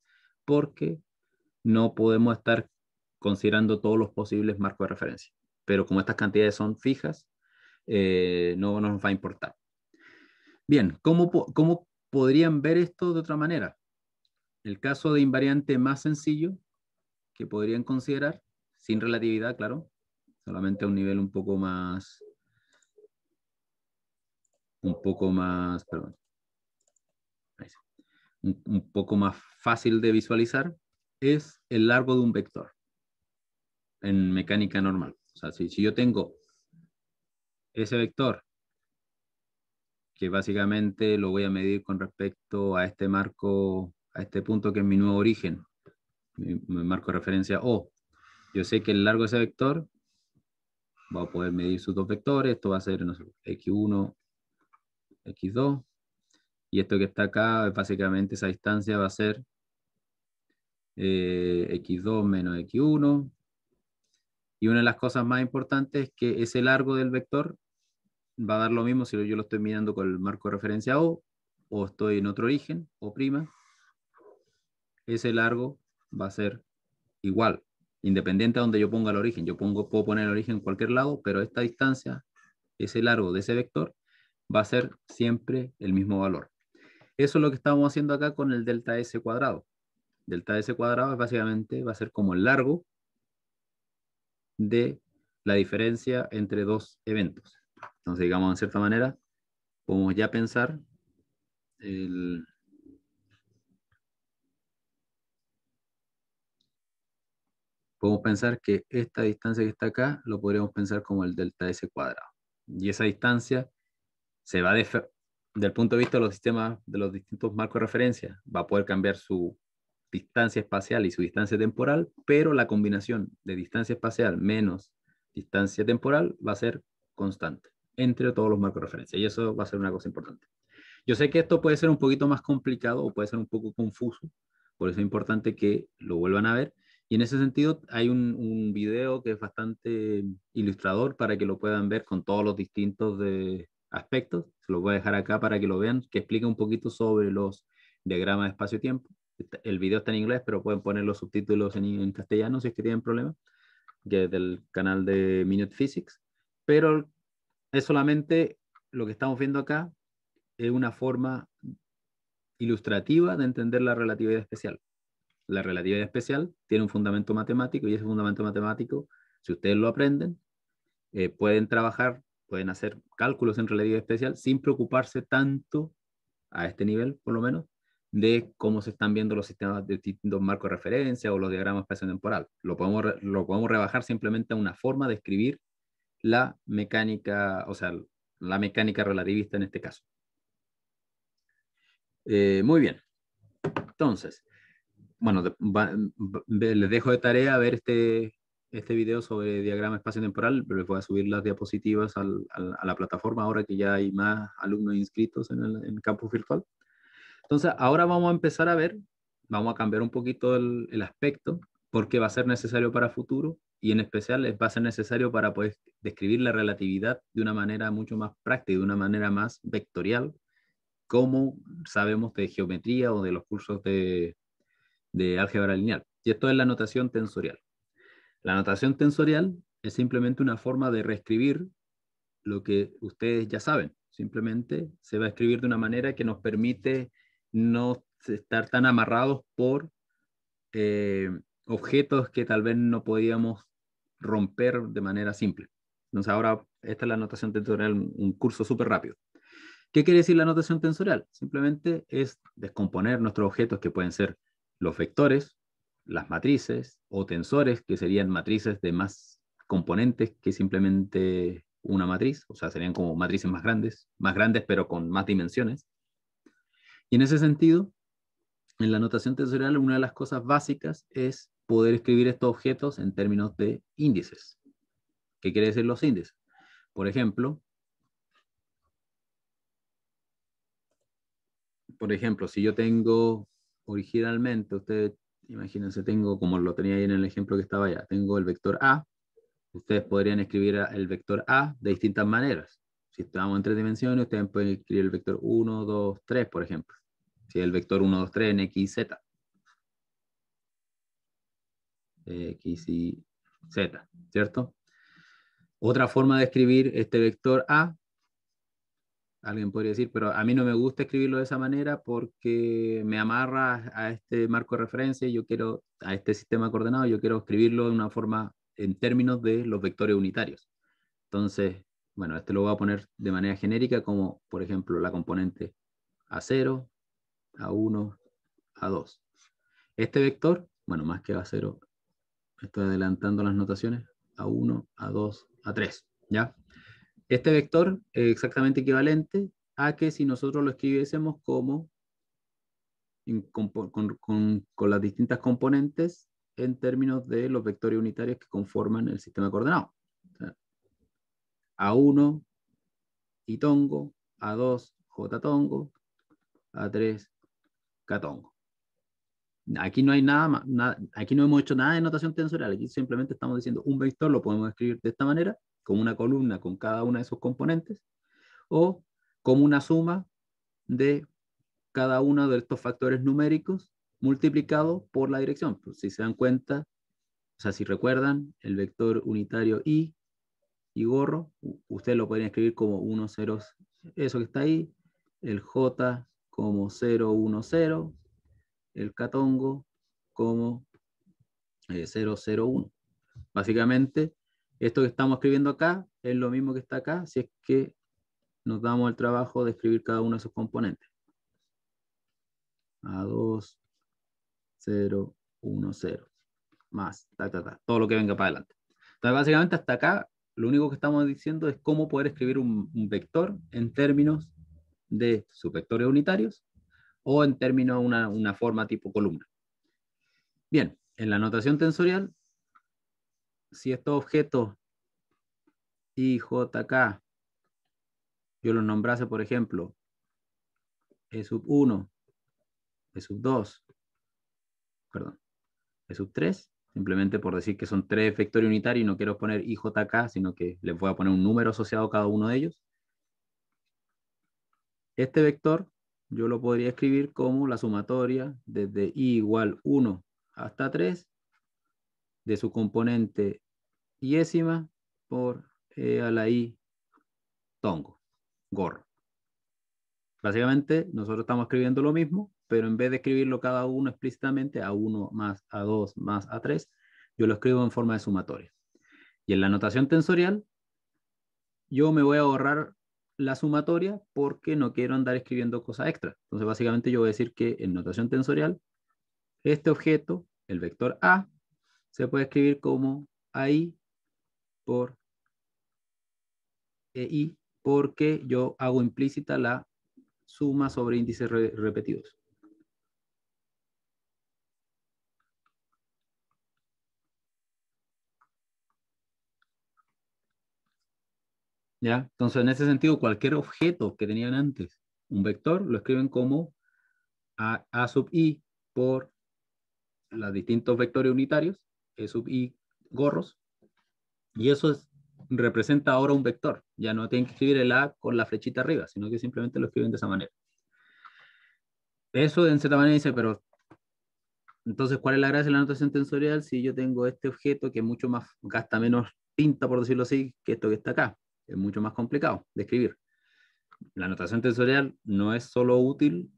porque no podemos estar considerando todos los posibles marcos de referencia. Pero como estas cantidades son fijas, eh, no nos va a importar. Bien, ¿cómo, cómo podrían ver esto de otra manera. El caso de invariante más sencillo que podrían considerar, sin relatividad, claro, solamente a un nivel un poco más, un poco más, perdón, un, poco más fácil de visualizar, es el largo de un vector en mecánica normal. O sea, si yo tengo ese vector que básicamente lo voy a medir con respecto a este marco, a este punto que es mi nuevo origen, mi, marco de referencia O. Yo sé que el largo de ese vector va a poder medir sus dos vectores, esto va a ser x1, x2, y esto que está acá, básicamente esa distancia va a ser eh, x2 menos x1, y una de las cosas más importantes es que ese largo del vector va a dar lo mismo si yo lo estoy mirando con el marco de referencia O, o estoy en otro origen, O', ese largo va a ser igual, independiente a donde yo ponga el origen. Yo pongo, puedo poner el origen en cualquier lado, pero esta distancia, ese largo de ese vector, va a ser siempre el mismo valor. Eso es lo que estamos haciendo acá con el delta S cuadrado. Delta S cuadrado básicamente va a ser como el largo de la diferencia entre dos eventos. Entonces, digamos, en cierta manera, podemos ya pensar podemos pensar que esta distancia que está acá lo podríamos pensar como el delta S cuadrado. Y esa distancia se va, de, del punto de vista de los sistemas, de los distintos marcos de referencia, va a poder cambiar su distancia espacial y su distancia temporal, pero la combinación de distancia espacial menos distancia temporal va a ser constante entre todos los marcos de referencia. Y eso va a ser una cosa importante. Yo sé que esto puede ser un poquito más complicado o puede ser un poco confuso, por eso es importante que lo vuelvan a ver. Y en ese sentido hay un, video que es bastante ilustrador para que lo puedan ver con todos los distintos de aspectos. Se lo voy a dejar acá para que lo vean, que explica un poquito sobre los diagramas de espacio-tiempo. El video está en inglés, pero pueden poner los subtítulos en, castellano si es que tienen problemas, que es del canal de Minute Physics. Pero es solamente lo que estamos viendo acá, es una forma ilustrativa de entender la relatividad especial. La relatividad especial tiene un fundamento matemático y ese fundamento matemático, si ustedes lo aprenden, eh, pueden trabajar, pueden hacer cálculos en relatividad especial sin preocuparse tanto, a este nivel por lo menos, de cómo se están viendo los sistemas de distintos marcos de referencia o los diagramas espacio-temporal. Lo podemos, lo podemos rebajar simplemente a una forma de escribir la mecánica, o sea, la mecánica relativista en este caso. Eh, muy bien. Entonces, bueno, les dejo de tarea ver este, este video sobre diagrama espacio-temporal, pero les voy a subir las diapositivas a la plataforma ahora que ya hay más alumnos inscritos en el, en campus virtual. Entonces, ahora vamos a empezar a ver, vamos a cambiar un poquito el, el aspecto porque va a ser necesario para futuro y en especial va a ser necesario para poder describir la relatividad de una manera mucho más práctica, de una manera más vectorial, como sabemos de geometría o de los cursos de, de álgebra lineal. Y esto es la notación tensorial. La notación tensorial es simplemente una forma de reescribir lo que ustedes ya saben. Simplemente se va a escribir de una manera que nos permite no estar tan amarrados por eh, objetos que tal vez no podíamos romper de manera simple. Entonces ahora, esta es la notación tensorial, un curso súper rápido. ¿Qué quiere decir la notación tensorial? Simplemente es descomponer nuestros objetos que pueden ser los vectores, las matrices o tensores, que serían matrices de más componentes que simplemente una matriz, o sea, serían como matrices más grandes, más grandes pero con más dimensiones. Y en ese sentido, en la notación tensorial, una de las cosas básicas es poder escribir estos objetos en términos de índices. ¿Qué quiere decir los índices? Por ejemplo, por ejemplo, si yo tengo originalmente, ustedes imagínense, tengo como lo tenía ahí en el ejemplo que estaba allá, tengo el vector A, ustedes podrían escribir el vector A de distintas maneras. Si estamos en tres dimensiones, ustedes pueden escribir el vector 1, 2, 3, por ejemplo. Si el vector 1, 2, 3 en X, Z. Eh, X y Z, ¿cierto? Otra forma de escribir este vector A, alguien podría decir, pero a mí no me gusta escribirlo de esa manera porque me amarra a este marco de referencia, yo quiero, a este sistema coordenado, yo quiero escribirlo de una forma en términos de los vectores unitarios. Entonces, bueno, este lo voy a poner de manera genérica como, por ejemplo, la componente A0, A1, A2. Este vector, bueno, más que A0, Estoy adelantando las notaciones. A1, A2, A3. ¿Ya? Este vector es exactamente equivalente a que si nosotros lo escribiésemos como con, las distintas componentes en términos de los vectores unitarios que conforman el sistema coordenado. coordenados. A1, I-tongo, A2, J tongo, A3, K tongo. Aquí no hay nada más, aquí no hemos hecho nada de notación tensorial, aquí simplemente estamos diciendo un vector lo podemos escribir de esta manera, como una columna con cada uno de sus componentes, o como una suma de cada uno de estos factores numéricos multiplicado por la dirección. Pues, si se dan cuenta, o sea, si recuerdan, el vector unitario i y gorro, ustedes lo pueden escribir como 1, 0, eso que está ahí, el j como 0, 1, 0, el catongo como 001. Eh, básicamente, esto que estamos escribiendo acá es lo mismo que está acá, si es que nos damos el trabajo de escribir cada uno de sus componentes. A2, 0, 1, 0. Más, ta, ta, ta, todo lo que venga para adelante. Entonces, básicamente hasta acá, lo único que estamos diciendo es cómo poder escribir un, un vector en términos de sus vectores unitarios o en términos de una, forma tipo columna. Bien, en la notación tensorial, si estos objetos IJK. yo los nombrase, por ejemplo, E sub 1, E sub 2, perdón, E sub 3, simplemente por decir que son tres vectores unitarios y no quiero poner IJK, sino que les voy a poner un número asociado a cada uno de ellos. Este vector yo lo podría escribir como la sumatoria desde i igual 1 hasta 3 de su componente yésima por e a la i tongo, gorro. Básicamente, nosotros estamos escribiendo lo mismo, pero en vez de escribirlo cada uno explícitamente, a 1 más a 2 más a 3, yo lo escribo en forma de sumatoria. Y en la notación tensorial, yo me voy a ahorrar la sumatoria porque no quiero andar escribiendo cosas extra. Entonces, básicamente yo voy a decir que en notación tensorial, este objeto, el vector A, se puede escribir como AI por EI porque yo hago implícita la suma sobre índices repetidos. Entonces, en ese sentido, cualquier objeto que tenían antes, un vector, lo escriben como a, sub i por los distintos vectores unitarios, e sub i gorros, y eso es, representa ahora un vector. Ya no tienen que escribir el a con la flechita arriba, sino que simplemente lo escriben de esa manera. Eso en cierta manera dice, pero entonces, ¿cuál es la gracia de la notación tensorial si yo tengo este objeto que mucho más gasta menos tinta, por decirlo así, que esto que está acá? es mucho más complicado de escribir. La notación tensorial no es solo útil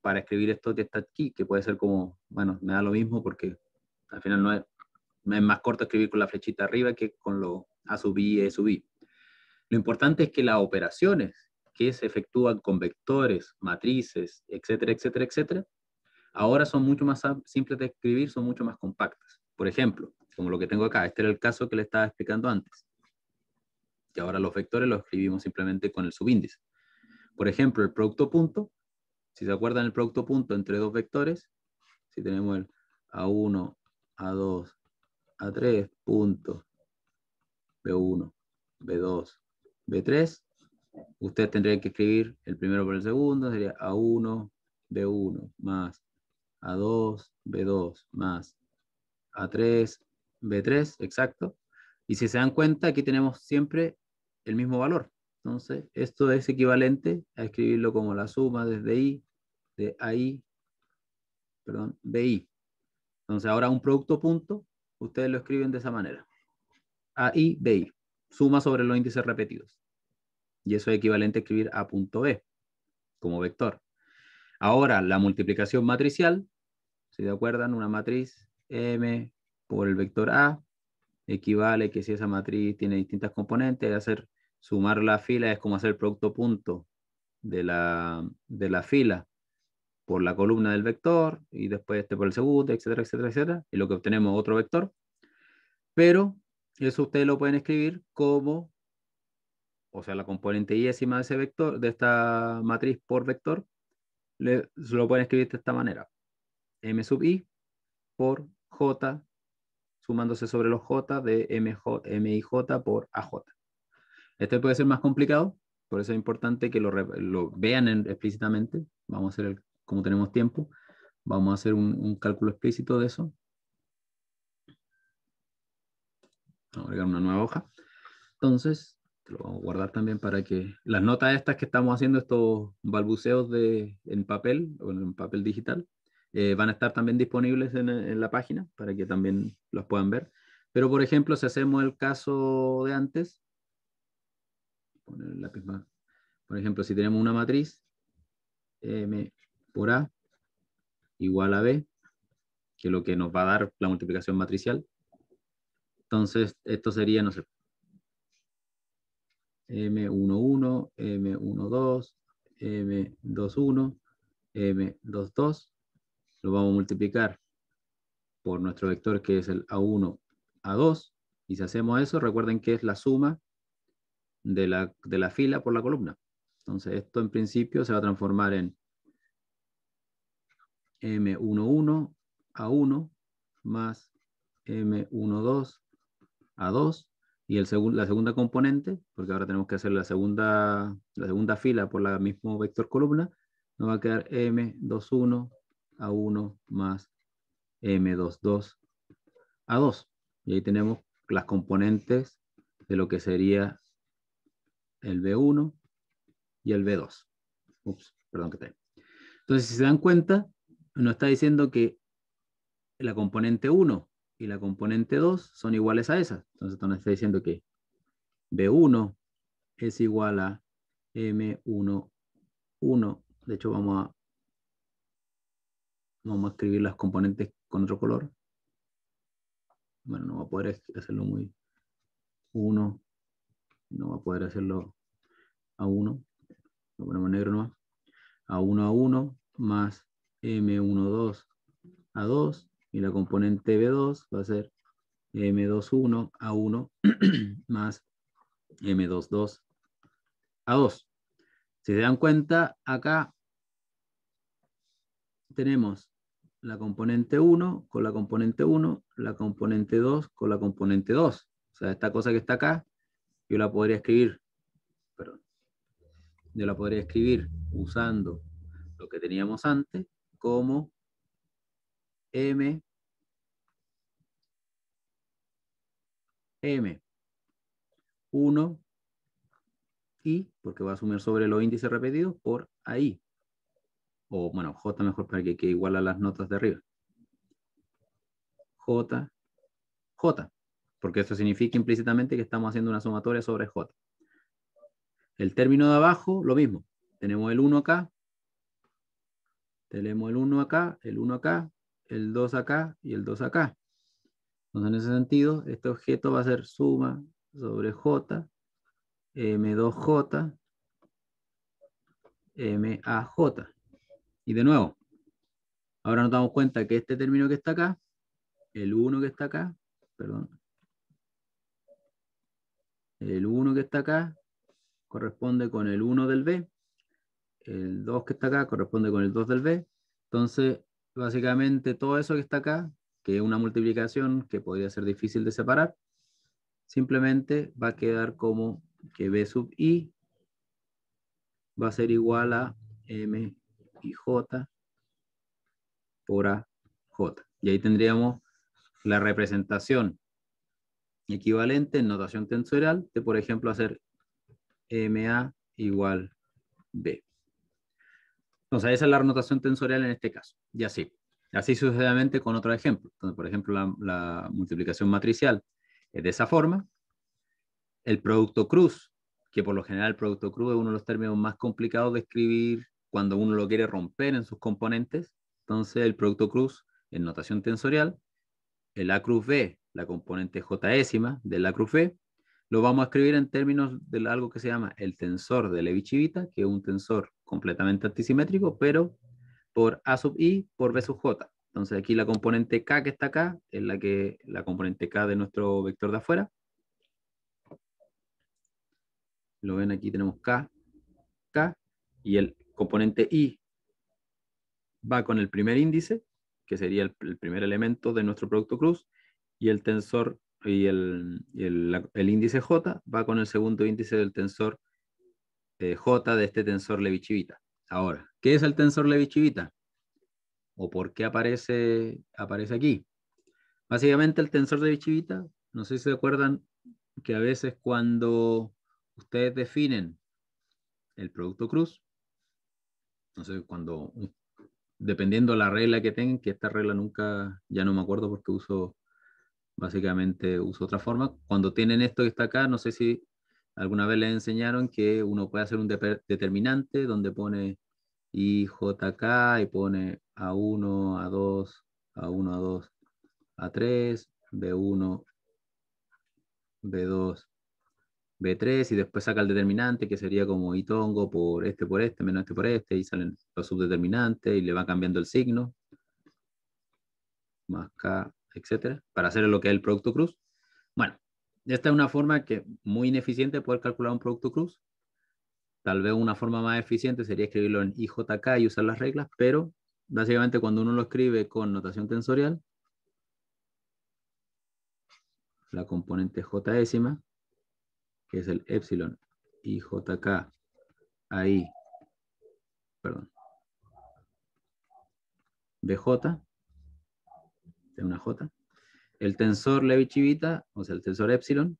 para escribir esto que está aquí, que puede ser como, bueno, me da lo mismo porque al final no es, más corto escribir con la flechita arriba que con lo A sub I, E sub Lo importante es que las operaciones que se efectúan con vectores, matrices, etcétera, etcétera, etcétera, ahora son mucho más simples de escribir, son mucho más compactas. Por ejemplo, como lo que tengo acá, este era el caso que le estaba explicando antes. Y ahora los vectores los escribimos simplemente con el subíndice. Por ejemplo, el producto punto, si se acuerdan el producto punto entre dos vectores, si tenemos el A1, A2, A3, punto, B1, B2, B3, usted tendría que escribir el primero por el segundo, sería A1, B1, más A2, B2, más A3, B3, exacto. Y si se dan cuenta, aquí tenemos siempre el mismo valor. Entonces, esto es equivalente a escribirlo como la suma desde i, de ai, perdón, de Entonces, ahora un producto punto, ustedes lo escriben de esa manera. AI, BI, suma sobre los índices repetidos. Y eso es equivalente a escribir A punto B e como vector. Ahora, la multiplicación matricial, si de acuerdan, una matriz M por el vector A equivale, que si esa matriz tiene distintas componentes, hacer sumar la fila es como hacer el producto punto de la, de la fila por la columna del vector y después este por el segundo, etcétera, etcétera, etcétera, y lo que obtenemos otro vector. Pero eso ustedes lo pueden escribir como, o sea, la componente yésima de ese vector, de esta matriz por vector, lo pueden escribir de esta manera. M sub i por j sumándose sobre los j de MJ, MIJ por AJ. Este puede ser más complicado, por eso es importante que lo, vean explícitamente. Vamos a hacer, como tenemos tiempo, vamos a hacer un, cálculo explícito de eso. Vamos a agregar una nueva hoja. Entonces, lo vamos a guardar también para que las notas estas que estamos haciendo, estos balbuceos de, en papel o en papel digital, eh, van a estar también disponibles en, la página para que también los puedan ver. Pero, por ejemplo, si hacemos el caso de antes, por ejemplo, si tenemos una matriz, M por A igual a B, que es lo que nos va a dar la multiplicación matricial. Entonces, esto sería, no sé, M11, M12, M21, M22, lo vamos a multiplicar por nuestro vector que es el A1, A2, y si hacemos eso, recuerden que es la suma de la, fila por la columna. Entonces esto en principio se va a transformar en M11 A1 más M12 A2 y el la segunda componente, porque ahora tenemos que hacer la segunda, la segunda fila por el mismo vector columna, nos va a quedar M21 a1 más M22 A2. Y ahí tenemos las componentes de lo que sería el B1 y el B2. Ups, perdón que te... Entonces, si se dan cuenta, nos está diciendo que la componente 1 y la componente 2 son iguales a esas. Entonces, nos está diciendo que B1 es igual a M11. De hecho, vamos a Vamos a escribir las componentes con otro color. Bueno, no va a poder hacerlo muy 1. No va a poder hacerlo a 1. Lo ponemos negro nomás. A 1 a 1 más M12 a 2. Y la componente B2 va a ser M21 a 1 más M22 a 2. Si se dan cuenta, acá tenemos la componente 1 con la componente 1, la componente 2 con la componente 2. O sea, esta cosa que está acá, yo la podría escribir, perdón, yo la podría escribir usando lo que teníamos antes como M, M, 1, y, porque va a sumar sobre los índices repetidos, por ahí o bueno, J mejor para que quede igual a las notas de arriba. J, J, porque eso significa implícitamente que estamos haciendo una sumatoria sobre J. El término de abajo, lo mismo. Tenemos el 1 acá, tenemos el 1 acá, el 1 acá, el 2 acá y el 2 acá. Entonces, en ese sentido, este objeto va a ser suma sobre J, M2J, MAJ. Y de nuevo, ahora nos damos cuenta que este término que está acá, el 1 que está acá, perdón, el 1 que está acá corresponde con el 1 del B, el 2 que está acá corresponde con el 2 del B, entonces básicamente todo eso que está acá, que es una multiplicación que podría ser difícil de separar, simplemente va a quedar como que B sub I va a ser igual a M y J por j Y ahí tendríamos la representación equivalente en notación tensorial de, por ejemplo, hacer MA igual B. Entonces, esa es la notación tensorial en este caso. Y así. Así sucesivamente con otro ejemplo. Entonces, por ejemplo, la, la multiplicación matricial es de esa forma. El producto cruz, que por lo general el producto cruz es uno de los términos más complicados de escribir cuando uno lo quiere romper en sus componentes. Entonces el producto cruz en notación tensorial, el A cruz B, la componente jésima del A cruz B, lo vamos a escribir en términos de algo que se llama el tensor de Levi-Civita, que es un tensor completamente antisimétrico, pero por A sub i por B sub j. Entonces aquí la componente k que está acá es la, que, la componente k de nuestro vector de afuera. Lo ven aquí tenemos k, k, y el componente I va con el primer índice, que sería el, primer elemento de nuestro producto cruz, y el tensor y el, índice J va con el segundo índice del tensor eh, J de este tensor Levichivita. Ahora, ¿qué es el tensor Levichivita? ¿O por qué aparece, aparece aquí? Básicamente el tensor Levichivita, no sé si se acuerdan que a veces cuando ustedes definen el producto cruz, entonces, cuando, dependiendo la regla que tengan, que esta regla nunca, ya no me acuerdo porque uso, básicamente uso otra forma, cuando tienen esto que está acá, no sé si alguna vez les enseñaron que uno puede hacer un determinante donde pone IJK y pone A1, A2, A1, A2, A3, B1, B2, B3 y después saca el determinante que sería como tongo por este por este, menos este por este y salen los subdeterminantes y le va cambiando el signo más K, etcétera, para hacer lo que es el producto cruz. Bueno, esta es una forma que muy ineficiente de poder calcular un producto cruz. Tal vez una forma más eficiente sería escribirlo en IJK y usar las reglas, pero básicamente cuando uno lo escribe con notación tensorial, la componente j décima que es el epsilon y JK ahí, perdón, BJ, de una J, el tensor Levi-Civita, o sea, el tensor epsilon,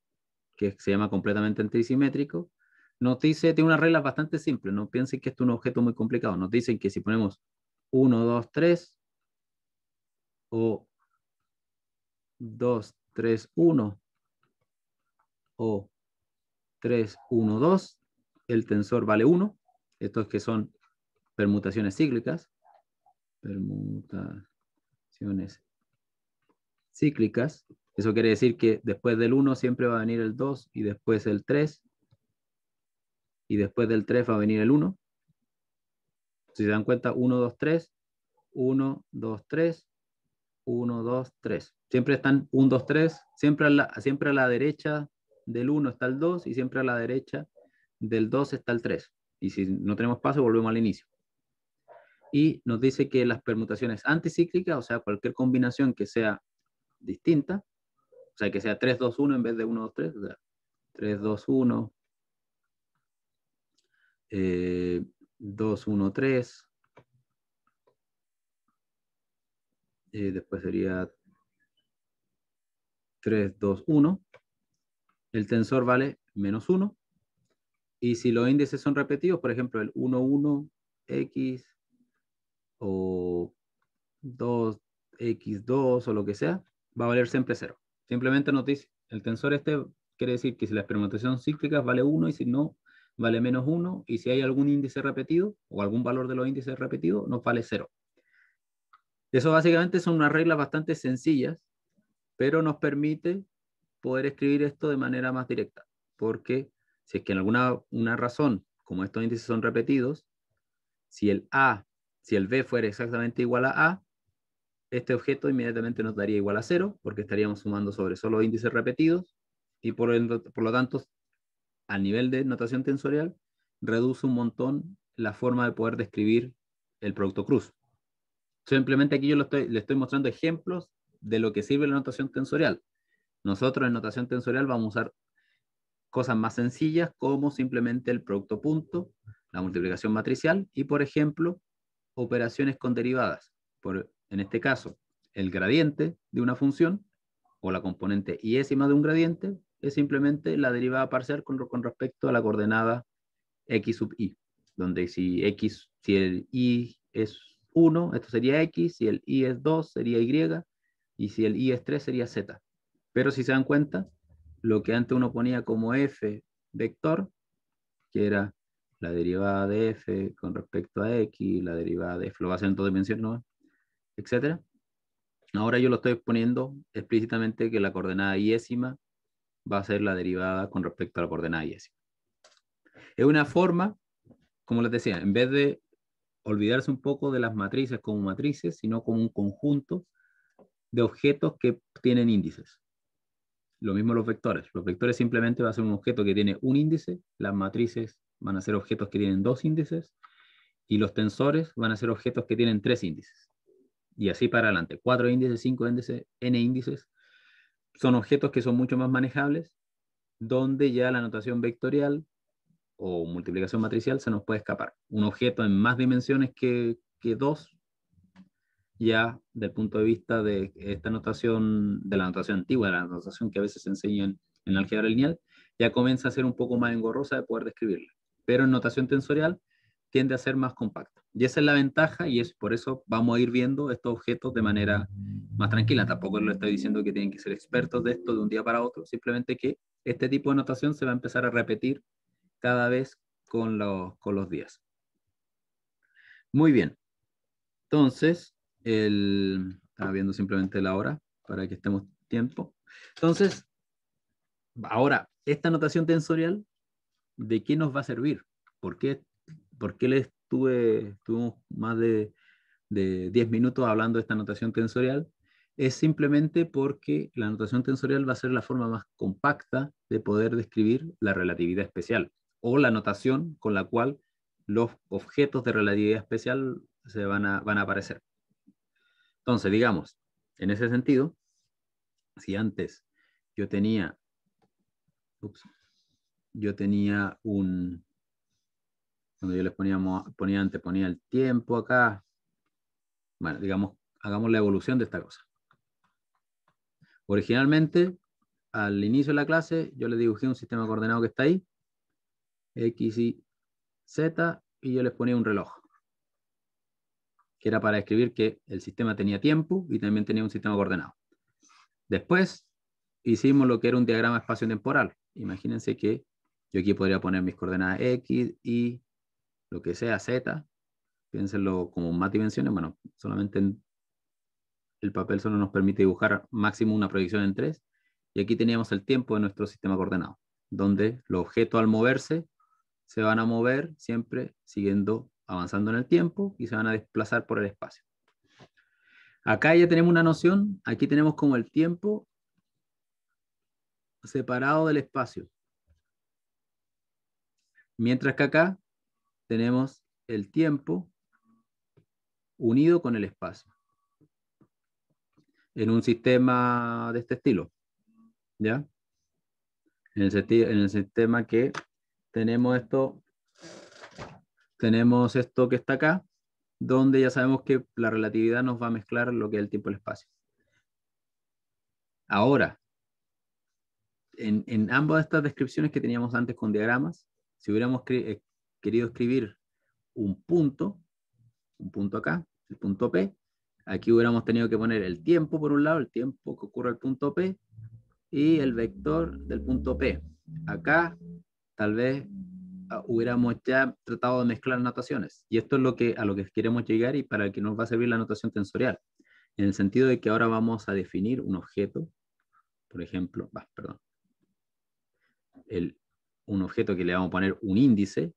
que se llama completamente antisimétrico, nos dice, tiene una regla bastante simple, no piensen que esto es un objeto muy complicado, nos dicen que si ponemos 1, 2, 3, o 2, 3, 1, o 3, 1, 2. El tensor vale 1. Estos que son permutaciones cíclicas. Permutaciones cíclicas. Eso quiere decir que después del 1 siempre va a venir el 2 y después el 3. Y después del 3 va a venir el 1. Si se dan cuenta, 1, 2, 3. 1, 2, 3. 1, 2, 3. Siempre están 1, 2, 3. Siempre a siempre a la derecha del 1 está el 2 y siempre a la derecha del 2 está el 3. Y si no tenemos paso, volvemos al inicio. Y nos dice que las permutaciones anticíclicas, o sea, cualquier combinación que sea distinta, o sea, que sea 3, 2, 1 en vez de 1, 2, 3, 3, 2, 1, 2, 1, 3, después sería 3, 2, 1, el tensor vale menos 1. Y si los índices son repetidos, por ejemplo, el 1, 1, x o 2x2 o lo que sea, va a valer siempre 0. Simplemente noticia, el tensor este quiere decir que si la experimentación cíclica vale 1 y si no, vale menos 1. Y si hay algún índice repetido o algún valor de los índices repetidos, nos vale 0. Eso básicamente son unas reglas bastante sencillas, pero nos permite poder escribir esto de manera más directa, porque si es que en alguna una razón, como estos índices son repetidos, si el A, si el B fuera exactamente igual a A, este objeto inmediatamente nos daría igual a cero, porque estaríamos sumando sobre solo índices repetidos, y por, por lo tanto, a nivel de notación tensorial, reduce un montón la forma de poder describir el producto cruz. Simplemente aquí yo le estoy mostrando ejemplos de lo que sirve la notación tensorial. Nosotros en notación tensorial vamos a usar cosas más sencillas como simplemente el producto punto, la multiplicación matricial y, por ejemplo, operaciones con derivadas. Por, en este caso, el gradiente de una función o la componente iésima de un gradiente es simplemente la derivada parcial con, respecto a la coordenada x sub i, donde si x, si el i es 1, esto sería x, si el i es 2 sería y, y si el i es 3 sería z. Pero si se dan cuenta, lo que antes uno ponía como f vector, que era la derivada de f con respecto a x, la derivada de f, lo va a hacer en dos dimensiones, etc. Ahora yo lo estoy exponiendo explícitamente que la coordenada yésima va a ser la derivada con respecto a la coordenada yésima. Es una forma, como les decía, en vez de olvidarse un poco de las matrices como matrices, sino como un conjunto de objetos que tienen índices. Lo mismo los vectores. Los vectores simplemente van a ser un objeto que tiene un índice, las matrices van a ser objetos que tienen dos índices, y los tensores van a ser objetos que tienen tres índices. Y así para adelante. Cuatro índices, cinco índices, n índices. Son objetos que son mucho más manejables, donde ya la notación vectorial o multiplicación matricial se nos puede escapar. Un objeto en más dimensiones que, que dos ya del punto de vista de esta notación, de la notación antigua, de la notación que a veces se enseña en, el álgebra lineal, ya comienza a ser un poco más engorrosa de poder describirla. Pero en notación tensorial tiende a ser más compacta. Y esa es la ventaja y es por eso vamos a ir viendo estos objetos de manera más tranquila. Tampoco lo estoy diciendo que tienen que ser expertos de esto de un día para otro, simplemente que este tipo de notación se va a empezar a repetir cada vez con los, con los días. Muy bien. Entonces, el, estaba viendo simplemente la hora para que estemos tiempo. Entonces, ahora, esta notación tensorial, ¿de qué nos va a servir? ¿Por qué, por qué le estuve, estuvimos más de, de 10 minutos hablando de esta notación tensorial? Es simplemente porque la notación tensorial va a ser la forma más compacta de poder describir la relatividad especial o la notación con la cual los objetos de relatividad especial se van a aparecer. Entonces, digamos, en ese sentido, si antes yo tenía, yo tenía un, cuando yo les poníamos, ponía antes, ponía el tiempo acá, bueno, digamos, hagamos la evolución de esta cosa. Originalmente, al inicio de la clase, yo les dibujé un sistema coordenado que está ahí, X y Z, y yo les ponía un reloj que era para describir que el sistema tenía tiempo y también tenía un sistema coordenado. Después hicimos lo que era un diagrama espacio-temporal. Imagínense que yo aquí podría poner mis coordenadas X, Y, lo que sea, Z. Piénsenlo como más dimensiones. Bueno, solamente el papel solo nos permite dibujar máximo una proyección en 3, Y aquí teníamos el tiempo de nuestro sistema coordenado, donde los objetos al moverse se van a mover siempre siguiendo avanzando en el tiempo y se van a desplazar por el espacio. Acá ya tenemos una noción, aquí tenemos como el tiempo separado del espacio. Mientras que acá tenemos el tiempo unido con el espacio. En un sistema de este estilo. ¿Ya? En el, en el sistema que tenemos esto tenemos esto que está acá, donde ya sabemos que la relatividad nos va a mezclar lo que es el tiempo y el espacio. Ahora, en, en ambas estas descripciones que teníamos antes con diagramas, si hubiéramos eh, querido escribir un punto, un punto acá, el punto P, aquí hubiéramos tenido que poner el tiempo por un lado, el tiempo que ocurre al punto P, y el vector del punto P. Acá, tal vez Ah, hubiéramos ya tratado de mezclar notaciones. Y esto es lo que, a lo que queremos llegar y para el que nos va a servir la notación tensorial. En el sentido de que ahora vamos a definir un objeto, por ejemplo, perdón, un objeto que le vamos a poner un índice,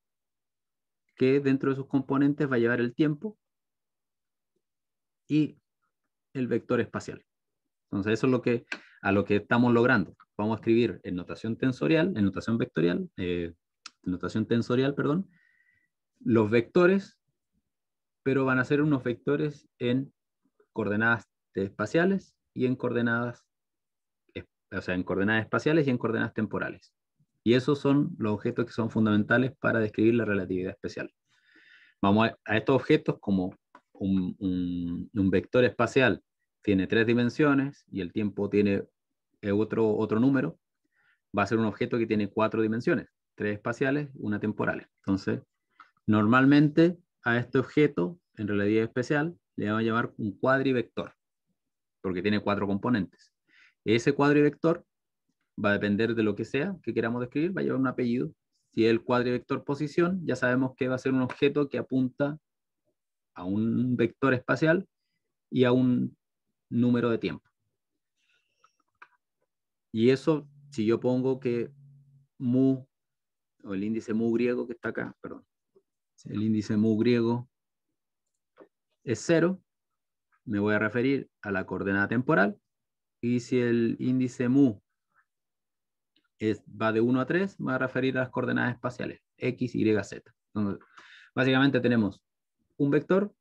que dentro de sus componentes va a llevar el tiempo y el vector espacial. Entonces eso es lo que, a lo que estamos logrando. Vamos a escribir en notación tensorial, en notación vectorial, eh, notación tensorial, perdón, los vectores, pero van a ser unos vectores en coordenadas espaciales y en coordenadas, o sea, en coordenadas espaciales y en coordenadas temporales. Y esos son los objetos que son fundamentales para describir la relatividad especial. Vamos a, estos objetos como un, un, vector espacial tiene tres dimensiones y el tiempo tiene otro, otro número, va a ser un objeto que tiene cuatro dimensiones tres espaciales, una temporal. Entonces, normalmente a este objeto, en realidad especial, le vamos a llamar un cuadrivector, porque tiene cuatro componentes. Ese cuadrivector va a depender de lo que sea que queramos describir, va a llevar un apellido. Si es el cuadrivector posición, ya sabemos que va a ser un objeto que apunta a un vector espacial y a un número de tiempo. Y eso, si yo pongo que mu o el índice mu griego que está acá, perdón. El índice mu griego es cero, me voy a referir a la coordenada temporal, y si el índice mu va de 1 a 3, me voy a referir a las coordenadas espaciales, x, y, z. básicamente tenemos un vector,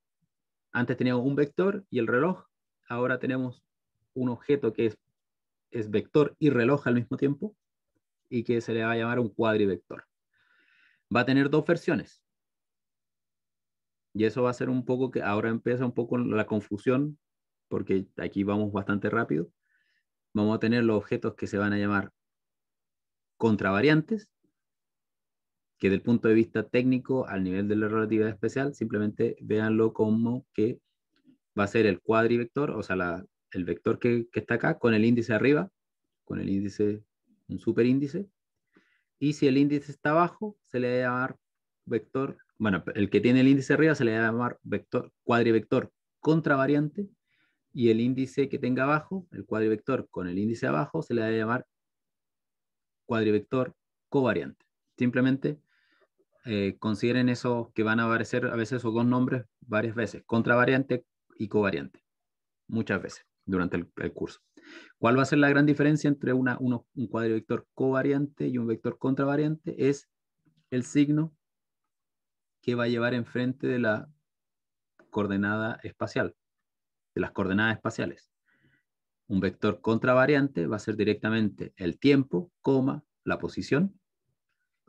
antes teníamos un vector y el reloj, ahora tenemos un objeto que es vector y reloj al mismo tiempo, y que se le va a llamar un cuadrivector va a tener dos versiones. Y eso va a ser un poco que ahora empieza un poco la confusión, porque aquí vamos bastante rápido. Vamos a tener los objetos que se van a llamar contravariantes, que del punto de vista técnico, al nivel de la relatividad especial, simplemente véanlo como que va a ser el cuadrivector, o sea, el vector que, que, está acá, con el índice arriba, con el índice, un superíndice, y si el índice está abajo, se le a llamar vector, bueno, el que tiene el índice arriba se le a llamar vector, cuadrivector contravariante, y el índice que tenga abajo, el cuadrivector con el índice abajo, se le va a llamar cuadrivector covariante. Simplemente eh, consideren eso que van a aparecer a veces esos dos nombres varias veces, contravariante y covariante, muchas veces durante el curso. ¿Cuál va a ser la gran diferencia entre una, un cuadrivector covariante y un vector contravariante? Es el signo que va a llevar enfrente de la coordenada espacial, de las coordenadas espaciales. Un vector contravariante va a ser directamente el tiempo, coma, la posición,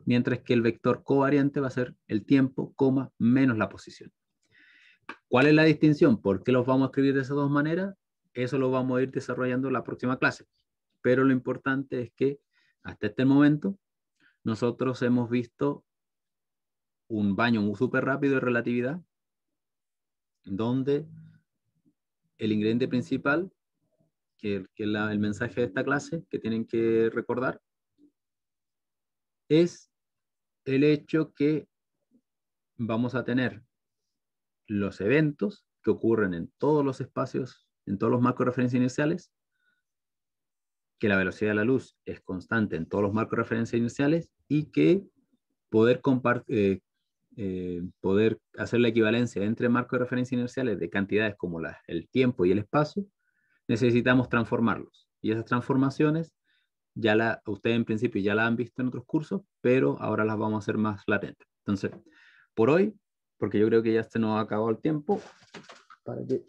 mientras que el vector covariante va a ser el tiempo, coma, menos la posición. ¿Cuál es la distinción? ¿Por qué los vamos a escribir de esas dos maneras? Eso lo vamos a ir desarrollando en la próxima clase. Pero lo importante es que hasta este momento nosotros hemos visto un baño súper rápido de relatividad donde el ingrediente principal, que, es el mensaje de esta clase que tienen que recordar, es el hecho que vamos a tener los eventos que ocurren en todos los espacios en todos los marcos de referencia iniciales, que la velocidad de la luz es constante en todos los marcos de referencia iniciales y que poder, eh, eh, poder hacer la equivalencia entre marcos de referencia inerciales de cantidades como la, el tiempo y el espacio, necesitamos transformarlos. Y esas transformaciones, ya la, ustedes en principio ya las han visto en otros cursos, pero ahora las vamos a hacer más latentes. Entonces, por hoy, porque yo creo que ya se nos ha acabado el tiempo, para que,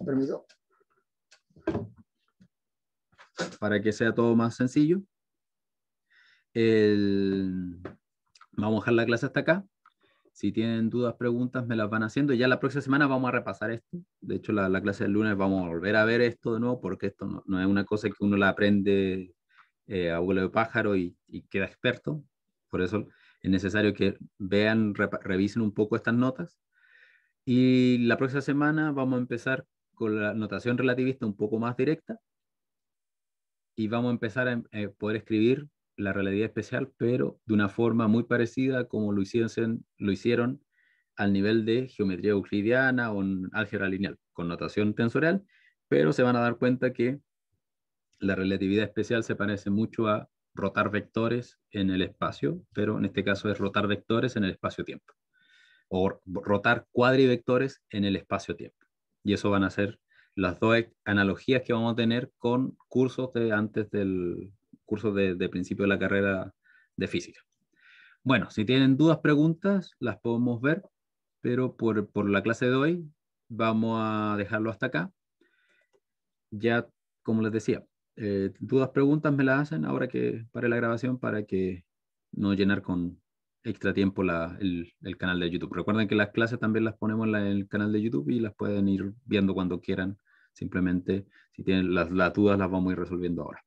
para que sea todo más sencillo. Vamos a dejar la clase hasta acá. Si tienen dudas, preguntas, me las van haciendo. Ya la próxima semana vamos a repasar esto. De hecho, la, clase del lunes vamos a volver a ver esto de nuevo porque esto no, es una cosa que uno la aprende eh, a vuelo de pájaro y, queda experto. Por eso es necesario que vean, revisen un poco estas notas. Y la próxima semana vamos a empezar con la notación relativista un poco más directa y vamos a empezar a eh, poder escribir la relatividad especial, pero de una forma muy parecida como lo hicieron, lo hicieron al nivel de geometría euclidiana o en álgebra lineal, con notación tensorial, pero se van a dar cuenta que la relatividad especial se parece mucho a rotar vectores en el espacio, pero en este caso es rotar vectores en el espacio-tiempo, o rotar cuadrivectores en el espacio-tiempo. Y eso van a ser las dos analogías que vamos a tener con cursos de antes del curso de, principio de la carrera de física. Bueno, si tienen dudas, preguntas, las podemos ver, pero por, la clase de hoy vamos a dejarlo hasta acá. Ya, como les decía, eh, dudas, preguntas me las hacen ahora que para la grabación para que no llenar con, extra la, el, canal de YouTube. Recuerden que las clases también las ponemos en, el canal de YouTube y las pueden ir viendo cuando quieran. Simplemente, si tienen las, las dudas, las vamos a ir resolviendo ahora.